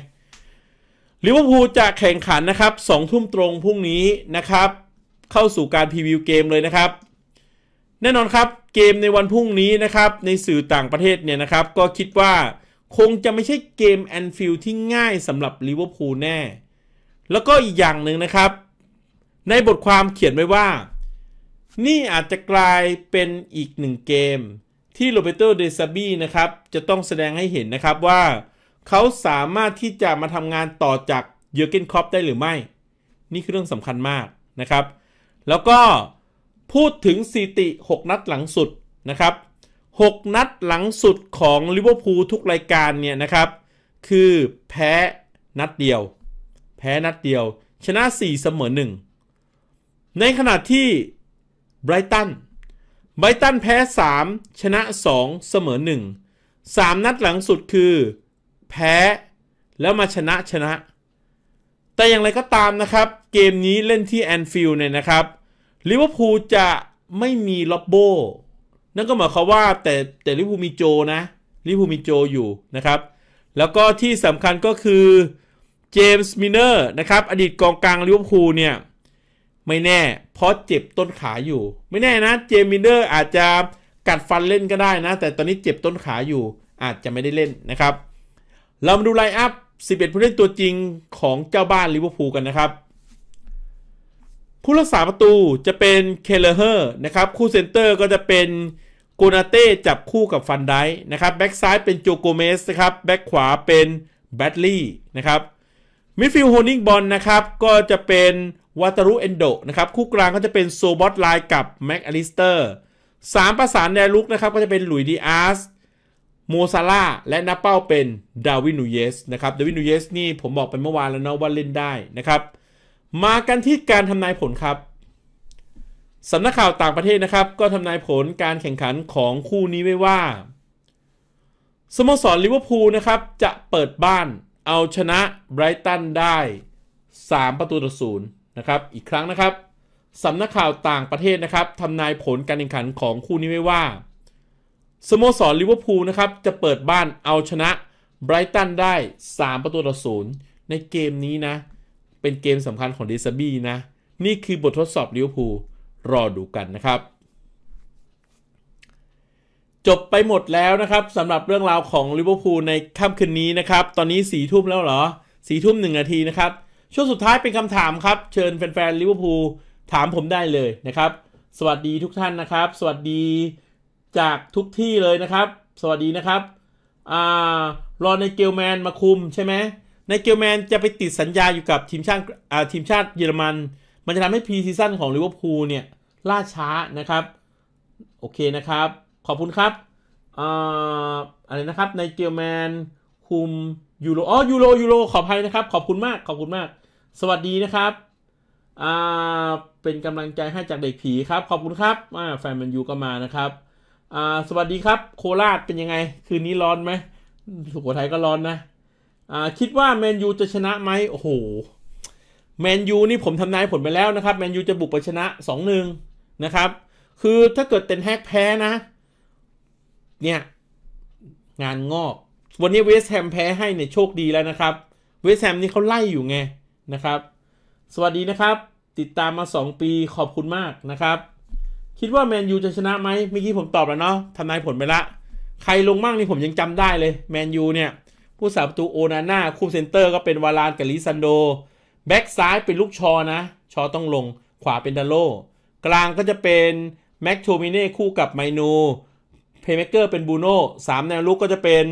ลิเวอร์พูลจะแข่งขันนะครับสองทุ่มตรงพรุ่งนี้นะครับ เข้าสู่การพรีวิวเกมเลยนะครับ แน่นอนครับเกมในวันพรุ่งนี้นะครับในสื่อต่างประเทศเนี่ยนะครับก็คิดว่าคงจะไม่ใช่เกมแอนฟิลที่ง่ายสำหรับลิเวอร์พูลแน่ แล้วก็อีกอย่างหนึ่งนะครับ ในบทความเขียนไว้ว่า นี่อาจจะกลายเป็นอีกหนึ่งเกมที่โรเบโตเดซาบี้นะครับ จะต้องแสดงให้เห็นนะครับว่าเขาสามารถที่จะมาทำงานต่อจากเยอเกนคอปได้หรือไม่ นี่คือเรื่องสำคัญมากนะครับ แล้วก็พูดถึงสิติ 6 นัดหลังสุดนะครับ6 นัดหลังสุดของลิเวอร์พูลทุกรายการเนี่ยนะครับ คือแพ้นัดเดียว แพ้นัดเดียว ชนะ 4 เสมอ 1 ในขณะที่ไบรตันไบรตันแพ้ 3 ชนะ 2 เสมอ1 3 นัดหลังสุดคือแพ้ แล้วมาชนะชนะ แต่อย่างไรก็ตามนะครับ เกมนี้เล่นที่แอนฟิลด์เนี่ยนะครับลิเวอร์พูลจะไม่มีล็อบโบนั่นก็หมายความว่าแต่แต่ลิบูมีโจนะลิบูมีโจอยู่นะครับ แล้วก็ที่สำคัญก็คือเจมส์มิเนอร์นะครับอดีตกองกลางลิเวอร์พูลเนี่ยไม่แน่เพราะเจ็บต้นขาอยู่ ไม่แน่นะเจมส์มิเนอร์อาจจะกัดฟันเล่นก็ได้นะแต่ตอนนี้เจ็บต้นขาอยู่อาจจะไม่ได้เล่นนะครับ เรามาดูไลน์อัพ 11 ผู้เล่นตัวจริงของเจ้าบ้านลิเวอร์พูลกันนะครับผู้รักษาประตูจะเป็นเคเลเฮอร์นะครับ คู่เซนเตอร์ก็จะเป็นกูนาเต้จับคู่กับฟันไดนะครับแบ็กซ้ายเป็นโจโกเมสนะครับแบ็กขวาเป็นแบดลี่นะครับมิดฟิลด์โฮนิงบอลนะครับ ก็จะเป็นวัตรุเอนโดนะครับ คู่กลางก็จะเป็นโซบอตไลกับแม็กอลิสเตอร์สามประสานแนวลุกนะครับ ก็จะเป็นหลุยดีอาร์สโมซาล่าและนับเป้าเป็นดาวินูเยสนะครับดาวินูเยสนี่ผมบอกไปเมื่อวานแล้วเนาะว่าเล่นได้นะครับมากันที่การทำนายผลครับสำนักข่าวต่างประเทศนะครับ ก็ทำนายผลการแข่งขันของคู่นี้ไว้ว่าสโมสรลิเวอร์พูลนะครับจะเปิดบ้านเอาชนะไบรตันได้ 3 ประตูต่อศูนย์นะครับอีกครั้งนะครับสำนักข่าวต่างประเทศนะครับทำนายผลการแข่งขันของคู่นี้ไว้ว่าสโมสรลิเวอร์พูล นะครับ จะเปิดบ้านเอาชนะไบรตันได้3ประตูต่อศูนย์ในเกมนี้นะเป็นเกมสำคัญของดิาบี้นะ นี่คือบททดสอบลิเวอร์พูลรอดูกันนะครับ จบไปหมดแล้วนะครับสำหรับเรื่องราวของลิเวอร์พูลในค่ำคืนนี้นะครับ ตอนนี้สี่ทุ่มแล้วเหรอสี่ทุ่มหนึ่งนาทีนะครับช่วงสุดท้ายเป็นคำถามครับเชิญแฟนๆลิเวอร์พูลถามผมได้เลยนะครับ สวัสดีทุกท่านนะครับ สวัสดีจากทุกที่เลยนะครับ สวัสดีนะครับอ่ารอในเกลแมนมาคุมใช่ไหมนเกลแมนจะไปติดสัญญาอยู่กับทีมชาติทีมชาติเยอรมัน มันจะทำให้พรีซีซั่นของลิเวอร์พูลเนี่ยล่าช้านะครับโอเคนะครับขอบคุณครับอะไรนะครับนเกลแมนคุมยูโรอ๋อยูโรยูโรขออภัยนะครับขอบคุณมากขอบคุณมาก สวัสดีนะครับอ่าเป็นกำลังใจให้จากเด็กผีครับขอบคุณครับแฟนมันยูก็มานะครับสวัสดีครับโคราชเป็นยังไงคืนนี้ร้อนไหมสุโขทัยก็ร้อนนะคิดว่าแมนยูจะชนะไหมโอ้โหแมนยูนี่ผมทำนายผลไปแล้วนะครับแมนยูจะบุกไปชนะสองหนึ่งนะครับคือถ้าเกิดเต็นแฮกแพ้นะเนี่ยงานงอกวันนี้เวสแฮมแพ้ให้เนี่ยโชคดีแล้วนะครับเวสแฮมนี่เขาไล่อยู่ไงนะครับ สวัสดีนะครับ ติดตามมา 2 ปีขอบคุณมากนะครับ คิดว่าแมนยูจะชนะไหมเมื่อกี้ผมตอบแล้วเนาะทำนายผลไปละใครลงมั่งนี่ผมยังจำได้เลยแมนยูเนี่ยผู้สาประตูโอนาน่าคุมเซนเตอร์ก็เป็นวารานกับลิซันโดแบ็กซ้ายเป็นลูกชอนะ ชอต้องลงขวาเป็นดาโล กลางก็จะเป็น แม็กโทมิเน่คู่กับไมโนเพย์เมเกอร์เป็นบูโน่สามแนวลุกก็จะเป็น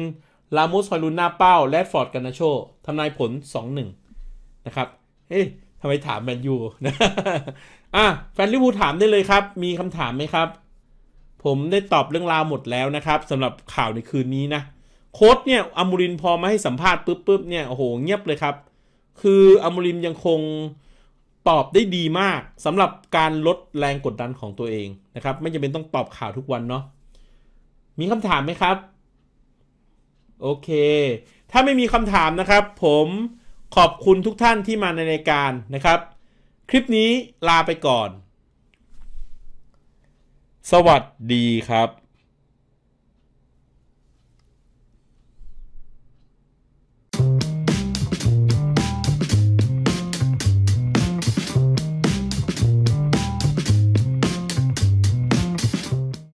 ลามุสฮอยลุนหน้าเป้าแรดฟอร์ดกันนาโชทำนายผล 2-1 นะครับเอ๊ะทำไมถามแมนยูนะ อ่ะแฟนลิเวอร์พูลถามได้เลยครับ มีคำถามไหมครับ ผมได้ตอบเรื่องราวหมดแล้วนะครับสำหรับข่าวในคืนนี้นะโค้ดเนี่ยอมูรินพอมาให้สัมภาษณ์ปุ๊บปุ๊บเนี่ยโอ้โหเงียบเลยครับ คืออมูรินยังคงตอบได้ดีมากสำหรับการลดแรงกดดันของตัวเองนะครับ ไม่จำเป็นต้องตอบข่าวทุกวันเนาะมีคำถามไหมครับ โอเค ถ้าไม่มีคำถามนะครับ ผมขอบคุณทุกท่านที่มาในรายการนะครับ คลิปนี้ลาไปก่อน สวัสดีครับ